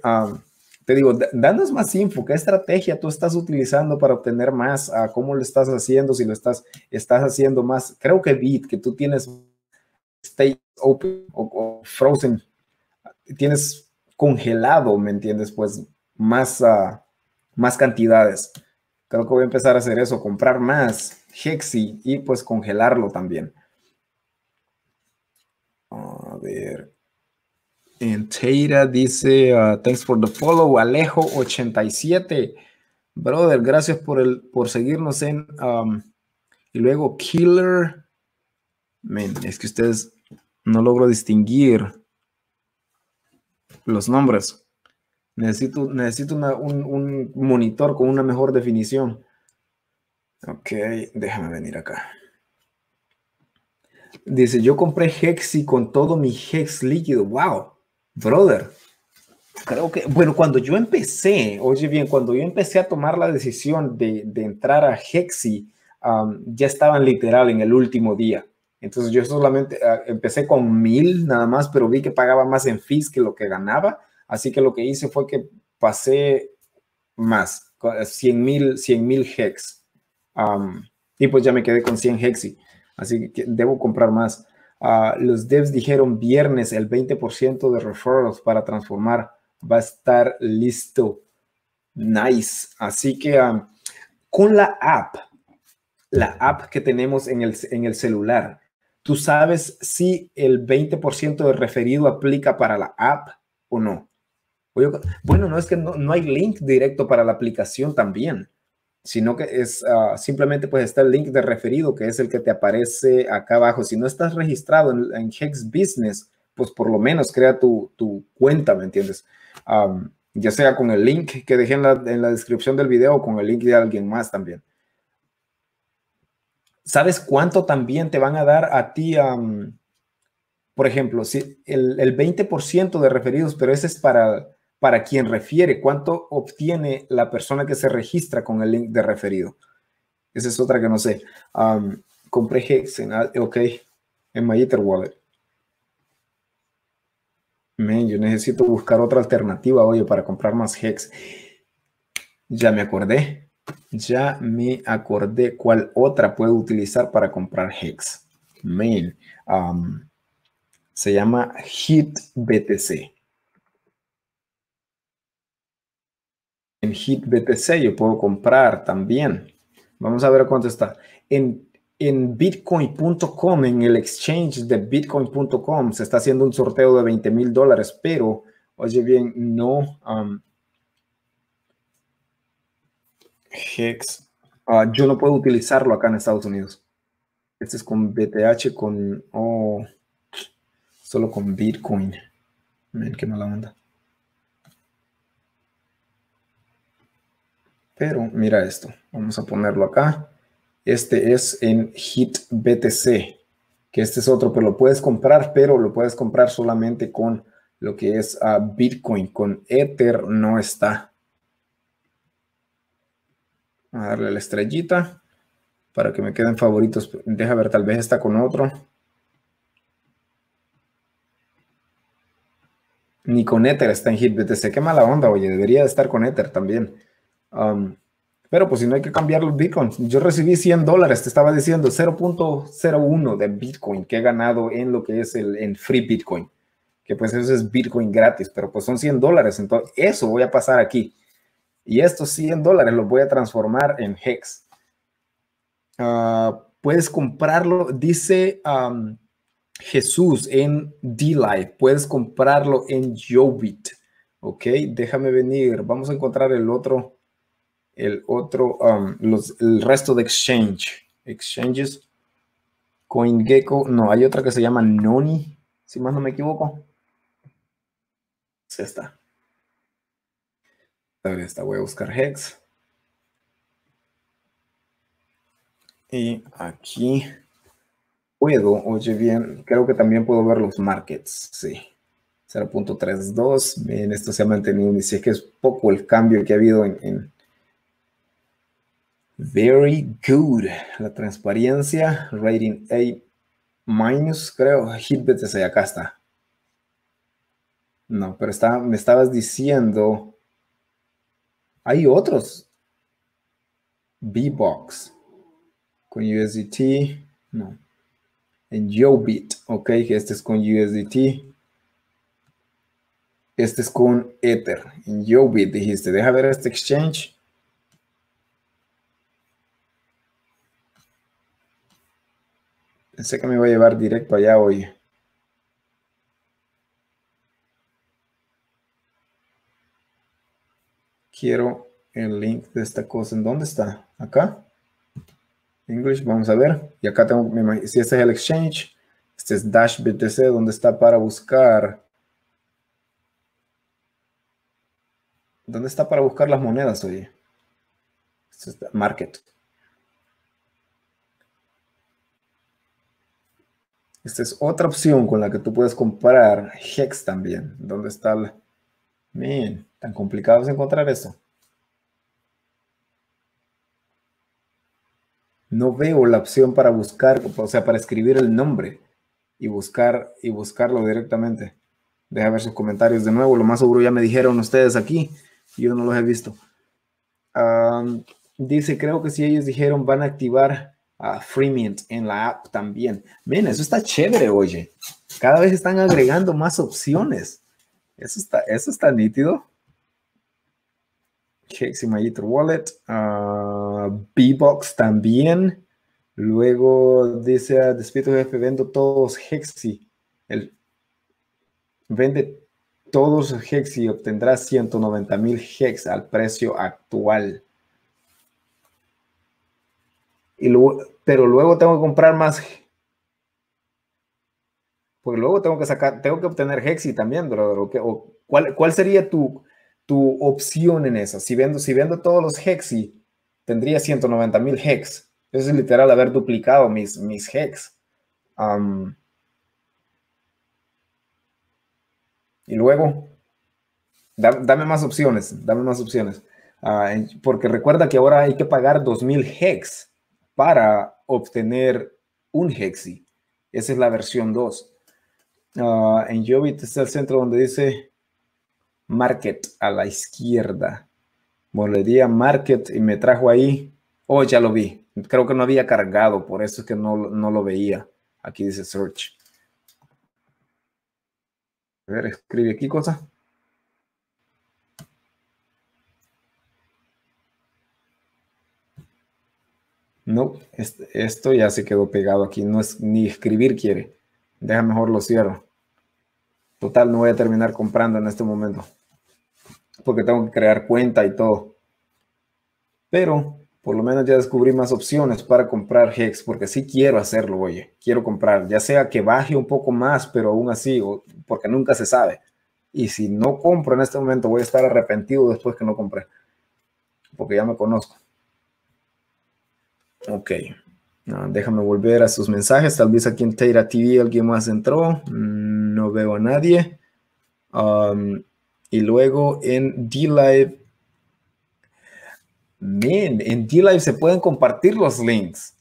te digo, danos más info, ¿qué estrategia tú estás utilizando para obtener más? Ah, ¿Cómo lo estás haciendo? Si lo estás, estás haciendo más, creo que Bit, que tú tienes Stay Open o, Frozen, tienes congelado, ¿me entiendes? Pues más, ah, más cantidades. Creo que voy a empezar a hacer eso, comprar más Hexi y pues congelarlo también. A ver, en Teira dice, ah, thanks for the follow, Alejo87. Brother, gracias por, el, por seguirnos en... Um, y luego Killer. es que ustedes no logro distinguir los nombres. Necesito, necesito un, un monitor con una mejor definición. Ok, déjame venir acá. Dice, yo compré Hexi con todo mi Hex líquido. ¡Wow! Brother, creo que, bueno, cuando yo empecé, oye bien, cuando yo empecé a tomar la decisión de, entrar a Hexi, ya estaban literal en el último día. Entonces yo solamente ah, empecé con mil nada más, pero vi que pagaba más en fees que lo que ganaba. Así que lo que hice fue que pasé más, 100 eh, mil 100, hex. y pues ya me quedé con 100 hexi. Así que debo comprar más. Ah, los devs dijeron viernes el 20% de referrals para transformar va a estar listo. Nice. Así que ah, con la app, la app que tenemos en el, celular, tú sabes si el 20% de referido aplica para la app o no. Bueno, no es que no hay link directo para la aplicación también sino que es ah, simplemente pues está el link de referido, que es el que te aparece acá abajo. Si no estás registrado en, Hex Business, pues por lo menos crea tu, cuenta, ¿me entiendes? ya sea con el link que dejé en la, descripción del video o con el link de alguien más también. ¿Sabes cuánto también te van a dar a ti? por ejemplo, si el, el 20% de referidos, pero ese es para para quien refiere, cuánto obtiene la persona que se registra con el link de referido. Esa es otra que no sé. Um, compré compré en, ok, en my Ether Wallet. yo necesito buscar otra alternativa, hoy para comprar más Hex. Ya me acordé. Ya me acordé cuál otra puedo utilizar para comprar Hex. Men, um, se llama HitBTC. En HIT yo puedo comprar también. Vamos a ver cuánto está. En, bitcoin.com, en el exchange de bitcoin.com, se está haciendo un sorteo de 20 mil dólares, pero, oye bien, no... Um, Hex, ah, yo no puedo utilizarlo acá en Estados Unidos. Este es con BTH, con... Oh, solo con Bitcoin. Miren qué mala onda. Pero mira esto, vamos a ponerlo acá. Este es en Hit BTC, que este es otro, pero lo puedes comprar, pero lo puedes comprar solamente con lo que es ah, Bitcoin, con Ether no está. a darle la estrellita para que me queden favoritos. Deja ver, tal vez está con otro. Ni con Ether está en HitBTC. Qué mala onda, oye. Debería de estar con Ether también pero pues si no hay que cambiar los bitcoins. Yo recibí 100 dólares, te estaba diciendo 0.01 de bitcoin que he ganado en lo que es el en free bitcoin. Que pues eso es bitcoin gratis, pero pues son 100 dólares. Entonces eso voy a pasar aquí. Y estos 100 dólares los voy a transformar en hex. Ah, puedes comprarlo, dice Jesús en D-Live. Puedes comprarlo en Jobit. Ok, déjame venir. Vamos a encontrar el otro el otro, um, el resto de exchange, exchanges, CoinGecko, no, hay otra que se llama Noni, si más no me equivoco. se está. esta voy a buscar Hex. Y aquí puedo, oye bien, creo que también puedo ver los markets, sí. 0.32, bien, esto se ha mantenido, y si que es poco el cambio que ha habido en Very good. La transparencia, rating A minus, creo. Hit BTC, acá está. No, pero está, me estabas diciendo. Hay otros. B-Box. Con USDT. No. En YoBit. Ok, este es con USDT. Este es con Ether. En YoBit dijiste. Deja ver este exchange. Pensé que me iba a llevar directo allá hoy. Quiero el link de esta cosa. dónde está? ¿Acá? English, vamos a ver. Y acá tengo, si este es el exchange, este es Dash BTC, ¿Dónde está para buscar. ¿Dónde está para buscar las monedas, hoy? Este es Market. Esta es otra opción con la que tú puedes comprar Hex también. ¿Dónde está la tan complicado es encontrar eso. No veo la opción para buscar, o sea, para escribir el nombre y buscar y buscarlo directamente. Deja ver sus comentarios de nuevo. Lo más seguro ya me dijeron ustedes aquí. Yo no los he visto. Ah, dice, creo que si ellos dijeron van a activar Freemint en la app también. Miren, eso está chévere, oye. Cada vez están agregando más opciones. Eso está, eso nítido. Hexi, my Wallet. Uh, B-Box también. Luego dice, ah, despido jefe, vendo todos Hexi. El, vende todos Hexi y obtendrá 190 mil Hex al precio actual. Y luego, pero luego tengo que comprar más. Porque luego tengo que sacar, tengo que obtener Hexi también, cuál, sería tu, tu opción en esa? Si viendo si todos los Hexi, tendría 190 mil Hex. Eso es literal haber duplicado mis, mis Hex. y luego, dame más opciones, dame más opciones. Ah, porque recuerda que ahora hay que pagar 2000 Hex para obtener un hexi. Esa es la versión 2. Ah, en Jovit está el centro donde dice Market a la izquierda. Bueno, Market y me trajo ahí. Oh, ya lo vi. Creo que no había cargado, por eso es que no, no lo veía. Aquí dice Search. A ver, escribe aquí cosas. no, esto ya se quedó pegado aquí, no es ni escribir quiere. Deja mejor lo cierro. Total, no voy a terminar comprando en este momento. Porque tengo que crear cuenta y todo. Pero por lo menos ya descubrí más opciones para comprar Hex, porque sí quiero hacerlo, oye, quiero comprar, ya sea que baje un poco más, pero aún así, porque nunca se sabe. Y si no compro en este momento, voy a estar arrepentido después que no compré, porque ya me conozco. Ok. Ah, déjame volver a sus mensajes. Tal vez aquí en Teira TV alguien más entró. Mm, no veo a nadie. Um, y luego en D-Live. Bien, en D-Live se pueden compartir los links.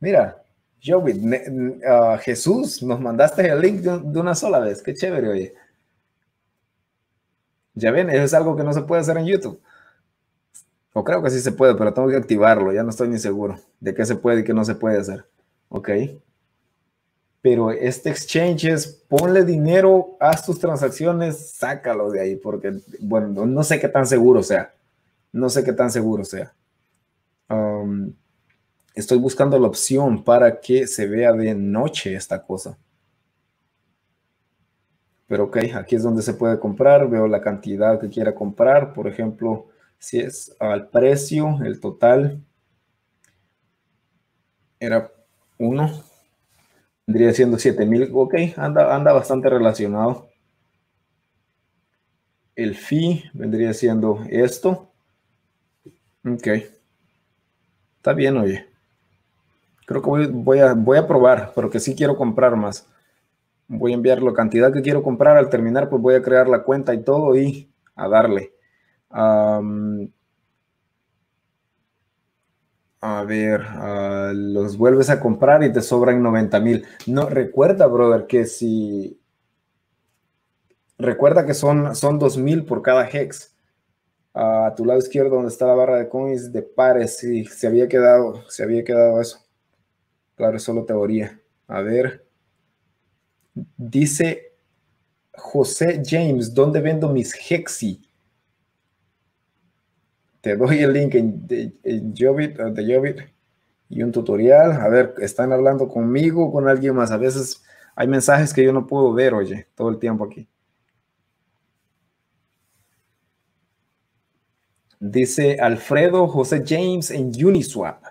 Mira, Joey, ah, Jesús, nos mandaste el link de, una sola vez. Qué chévere, oye. Ya ven, eso es algo que no se puede hacer en YouTube. O creo que sí se puede, pero tengo que activarlo. Ya no estoy ni seguro de qué se puede y qué no se puede hacer. Ok. Pero este exchange es ponle dinero, a tus transacciones, sácalo de ahí, porque, bueno, no sé qué tan seguro sea. No sé qué tan seguro sea. Um, estoy buscando la opción para que se vea de noche esta cosa. Pero ok, aquí es donde se puede comprar. Veo la cantidad que quiera comprar. Por ejemplo, si es al precio, el total era uno Vendría siendo mil Ok, anda, anda bastante relacionado. El fee vendría siendo esto. Ok. Está bien, oye. Creo que voy, voy, a, voy a probar, pero que sí quiero comprar más. Voy a enviar la cantidad que quiero comprar. Al terminar, pues voy a crear la cuenta y todo y a darle a ver, ah, los vuelves a comprar y te sobran 90 mil. No, recuerda, brother, que si... Recuerda que son, son 2 mil por cada hex. a tu lado izquierdo, donde está la barra de coins, de pares, si se había quedado, se había quedado eso. Claro, es solo teoría. A ver. Dice José James, ¿dónde vendo mis Hexi? te doy el link de, en eh, y un tutorial. A ver, están hablando conmigo o con alguien más. A veces hay mensajes que yo no puedo ver, oye, todo el tiempo aquí. Dice Alfredo José James en Uniswap.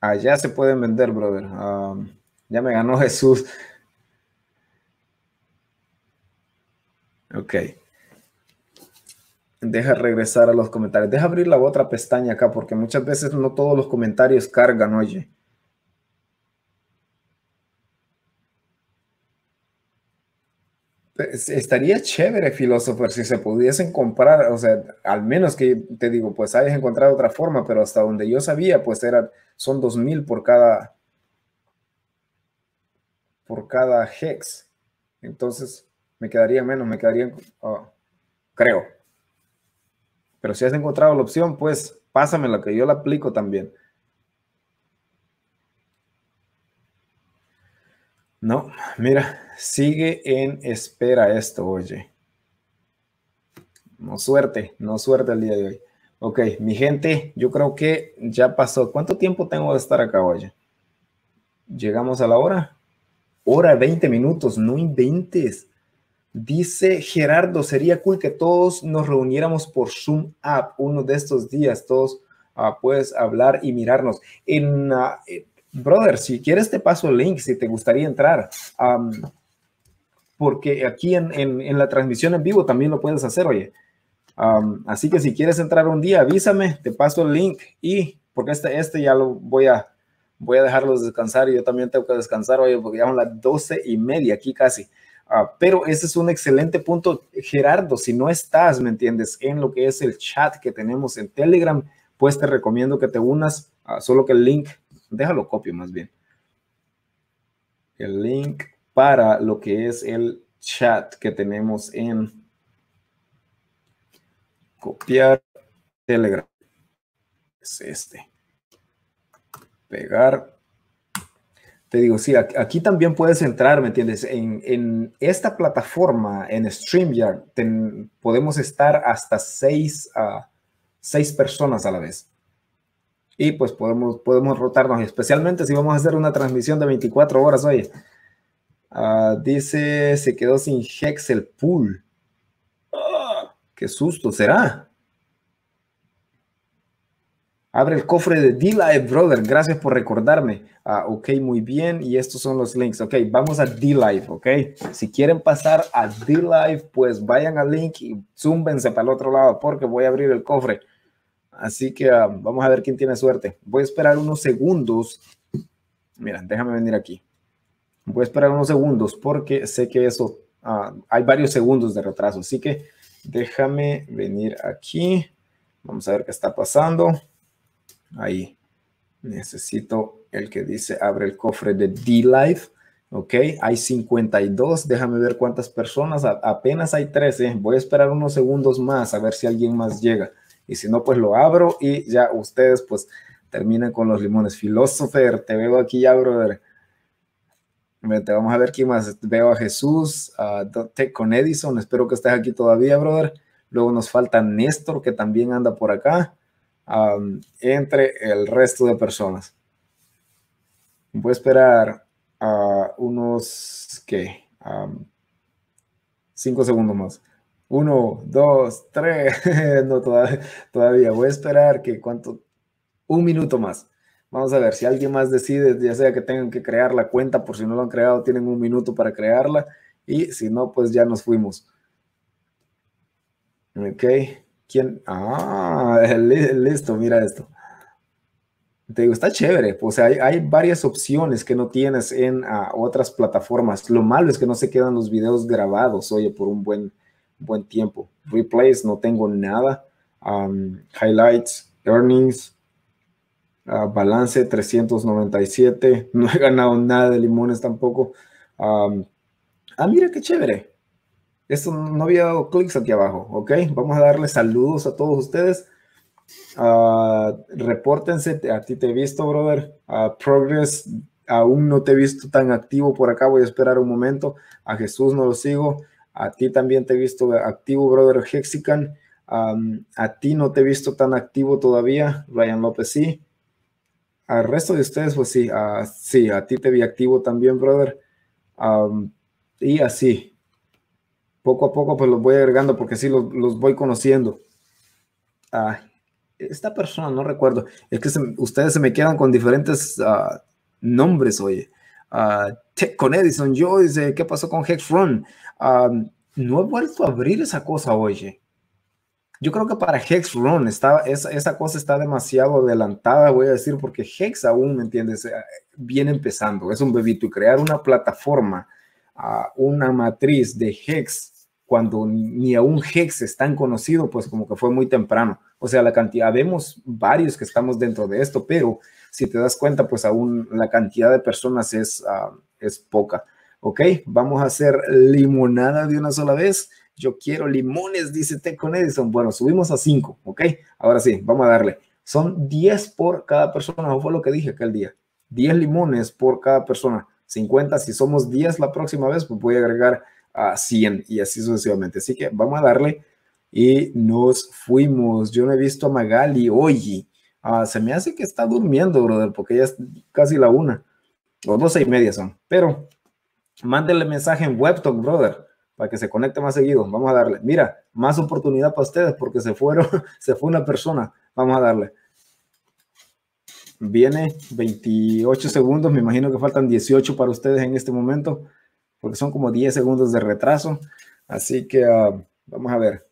Allá se pueden vender, brother. Um, ya me ganó Jesús. Ok. Deja regresar a los comentarios. Deja abrir la otra pestaña acá porque muchas veces no todos los comentarios cargan, oye. Pues, estaría chévere, filósofo, si se pudiesen comprar, o sea, al menos que te digo, pues hayas encontrado otra forma, pero hasta donde yo sabía, pues era, son 2,000 por cada, por cada hex. Entonces, me quedaría menos, me quedaría, oh, creo. Pero si has encontrado la opción, pues pásamela, que yo la aplico también. No, mira, sigue en espera esto, oye. No suerte, no suerte el día de hoy. Ok, mi gente, yo creo que ya pasó. ¿Cuánto tiempo tengo de estar acá, oye? ¿Llegamos a la hora? Hora 20 minutos, no inventes. Dice Gerardo, sería cool que todos nos reuniéramos por Zoom App uno de estos días, todos ah, puedes hablar y mirarnos. En, ah, eh, brother, si quieres te paso el link, si te gustaría entrar, porque aquí en, la transmisión en vivo también lo puedes hacer, oye. así que si quieres entrar un día, avísame, te paso el link y porque este, este ya lo voy a, voy a dejarlos descansar y yo también tengo que descansar, oye, porque ya son las doce y media aquí casi. Ah, pero ese es un excelente punto, Gerardo. Si no estás, ¿me entiendes? En lo que es el chat que tenemos en Telegram, pues te recomiendo que te unas. Ah, solo que el link, déjalo copio más bien. El link para lo que es el chat que tenemos en copiar Telegram. Es este. Pegar te digo, sí, aquí también puedes entrar, ¿me entiendes? En, esta plataforma, en StreamYard, podemos estar hasta seis, a ah, seis personas a la vez. Y pues podemos, podemos rotarnos, especialmente si vamos a hacer una transmisión de 24 horas, oye. Ah, dice, se quedó sin Hexel pool. Ah, ¡Qué susto será! Abre el cofre de D-Live, brother. Gracias por recordarme. Ah, ok, muy bien. Y estos son los links. Ok, vamos a D-Live, ok. Si quieren pasar a D-Live, pues vayan al link y zúmbense para el otro lado porque voy a abrir el cofre. Así que ah, vamos a ver quién tiene suerte. Voy a esperar unos segundos. Mira, déjame venir aquí. Voy a esperar unos segundos porque sé que eso, ah, hay varios segundos de retraso. Así que déjame venir aquí. Vamos a ver qué está pasando. Ahí. Necesito el que dice abre el cofre de D-Life. Ok, hay 52. Déjame ver cuántas personas. apenas hay 13. Voy a esperar unos segundos más a ver si alguien más llega. Y si no, pues lo abro y ya ustedes pues terminan con los limones. Philosopher, te veo aquí ya, brother. Vete, vamos a ver quién más. Veo a Jesús, a Tech con Edison. Espero que estés aquí todavía, brother. Luego nos falta Néstor, que también anda por acá entre el resto de personas. Voy a esperar a unos, ¿qué? cinco segundos más. Uno, dos, tres. no, todavía, Voy a esperar que cuánto. Un minuto más. Vamos a ver si alguien más decide, ya sea que tengan que crear la cuenta, por si no lo han creado, tienen un minuto para crearla. Y si no, pues ya nos fuimos. Ok. ¿Quién? Ah, listo, mira esto. Te digo, está chévere. O sea, hay, varias opciones que no tienes en ah, otras plataformas. Lo malo es que no se quedan los videos grabados, oye, por un buen, buen tiempo. Replays, no tengo nada. highlights, earnings, ah, balance 397. No he ganado nada de limones tampoco. ah, mira qué chévere. Esto no había dado clics aquí abajo, ¿ok? Vamos a darle saludos a todos ustedes. Ah, repórtense, a ti te he visto, brother. A Progress, aún no te he visto tan activo por acá, voy a esperar un momento. A Jesús no lo sigo. A ti también te he visto activo, brother Hexican. a ti no te he visto tan activo todavía, Ryan López sí. Al resto de ustedes, pues sí, ah, sí, a ti te vi activo también, brother. y así, poco a poco pues los voy agregando porque sí los, voy conociendo. esta persona, no recuerdo, es que ustedes se me quedan con diferentes ah, nombres, oye. Ah, con Edison, yo dice, ¿qué pasó con Hex Run? Ah, no he vuelto a abrir esa cosa, oye. Yo creo que para Hex Run está, esa, esa, cosa está demasiado adelantada, voy a decir, porque Hex aún, ¿me entiendes? Eh, viene empezando, es un bebito y crear una plataforma, una matriz de Hex cuando ni a un Hex es tan conocido, pues como que fue muy temprano. O sea, la cantidad, vemos varios que estamos dentro de esto, pero si te das cuenta, pues aún la cantidad de personas es, ah, es poca. Ok, vamos a hacer limonada de una sola vez. Yo quiero limones, dice Tecon con Edison. Bueno, subimos a 5, ok. Ahora sí, vamos a darle. Son 10 por cada persona, o fue lo que dije aquel día. 10 limones por cada persona. 50, si somos 10 la próxima vez, pues voy a agregar a 100 y así sucesivamente. Así que vamos a darle y nos fuimos. Yo no he visto a Magali hoy. Ah, se me hace que está durmiendo, brother, porque ya es casi la una o doce y media son. Pero mándenle mensaje en WebTalk, brother, para que se conecte más seguido. Vamos a darle. Mira, más oportunidad para ustedes porque se fueron, se fue una persona. Vamos a darle. Viene 28 segundos, me imagino que faltan 18 para ustedes en este momento porque son como 10 segundos de retraso. Así que ah, vamos a ver.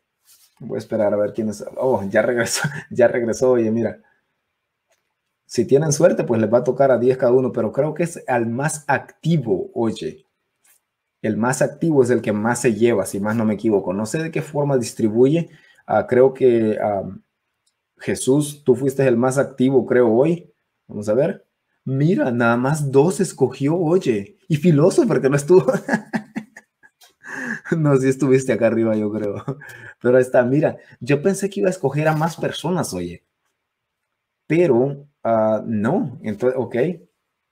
Voy a esperar a ver quién es. Oh, ya regresó, ya regresó. Oye, mira. Si tienen suerte, pues les va a tocar a 10 cada uno, pero creo que es al más activo, oye. El más activo es el que más se lleva, si más no me equivoco. No sé de qué forma distribuye. Ah, creo que ah, Jesús, tú fuiste el más activo, creo, hoy. Vamos a ver. Mira, nada más dos escogió, oye. Y ¿por que no estuvo. no, si estuviste acá arriba, yo creo. Pero está, mira, yo pensé que iba a escoger a más personas, oye. Pero ah, no, entonces, ok.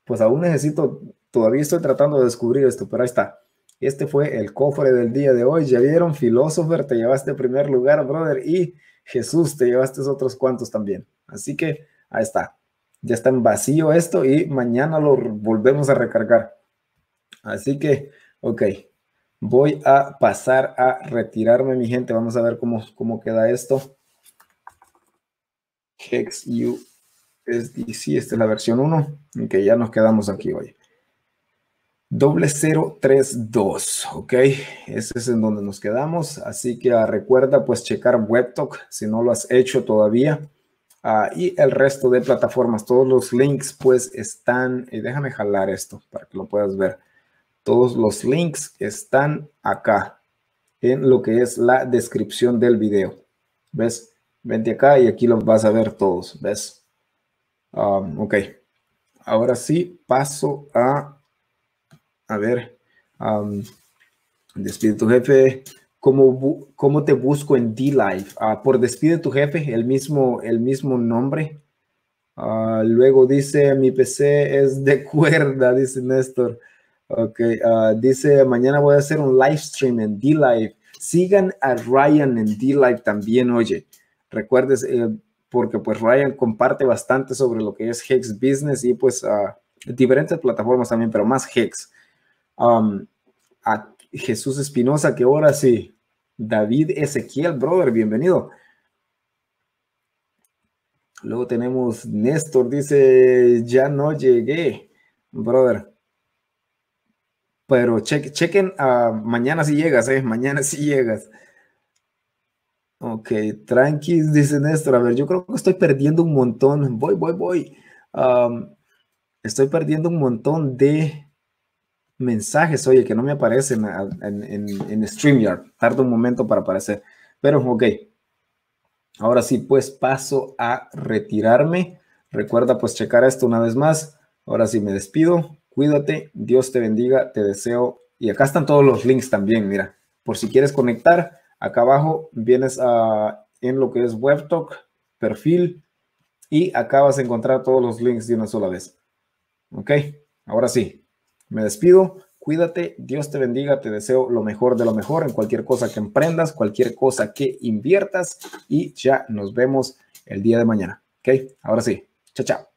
Pues aún necesito, todavía estoy tratando de descubrir esto, pero ahí está. Este fue el cofre del día de hoy. Ya vieron, filósofer, te llevaste primer lugar, brother. Y Jesús, te llevaste otros cuantos también. Así que ahí está ya está en vacío esto y mañana lo volvemos a recargar. Así que, ok, voy a pasar a retirarme, mi gente. Vamos a ver cómo, cómo queda esto. HexU SDC, esta es la versión 1, que ya nos quedamos aquí hoy. Doble ok, ese es en donde nos quedamos, así que ah, recuerda pues checar WebTalk si no lo has hecho todavía Ah, y el resto de plataformas. Todos los links pues están, y eh, déjame jalar esto para que lo puedas ver. Todos los links están acá en lo que es la descripción del video. ¿Ves? Vente acá y aquí los vas a ver todos. ¿Ves? Um, ok. Ahora sí, paso a... A ver. Um, despide tu jefe cómo, te busco en D-Live. Ah, por despide tu jefe, el mismo, el mismo nombre. Ah, luego dice, mi PC es de cuerda, dice Néstor. Ok, ah, dice, mañana voy a hacer un live stream en D-Live. Sigan a Ryan en D-Live también, oye. Recuerdes, eh, porque pues Ryan comparte bastante sobre lo que es Hex Business y pues diferentes plataformas también, pero más Hex. a Jesús Espinosa, que ahora sí, David Ezequiel, brother, bienvenido. Luego tenemos Néstor, dice, ya no llegué, brother. Pero chequen, ah, mañana si llegas, eh, mañana si llegas. Ok, tranqui, dice Néstor. A ver, yo creo que estoy perdiendo un montón. Voy, voy, voy. estoy perdiendo un montón de mensajes, oye, que no me aparecen en, StreamYard. Tarda un momento para aparecer. Pero, ok. Ahora sí, pues paso a retirarme. Recuerda, pues, checar esto una vez más. Ahora sí, me despido. Cuídate. Dios te bendiga. Te deseo. Y acá están todos los links también, mira. Por si quieres conectar, acá abajo vienes a, en lo que es WebTalk, perfil, y acá vas a encontrar todos los links de una sola vez. ¿Ok? Ahora sí, me despido, cuídate, Dios te bendiga, te deseo lo mejor de lo mejor en cualquier cosa que emprendas, cualquier cosa que inviertas y ya nos vemos el día de mañana. ¿Ok? Ahora sí, chao, chao.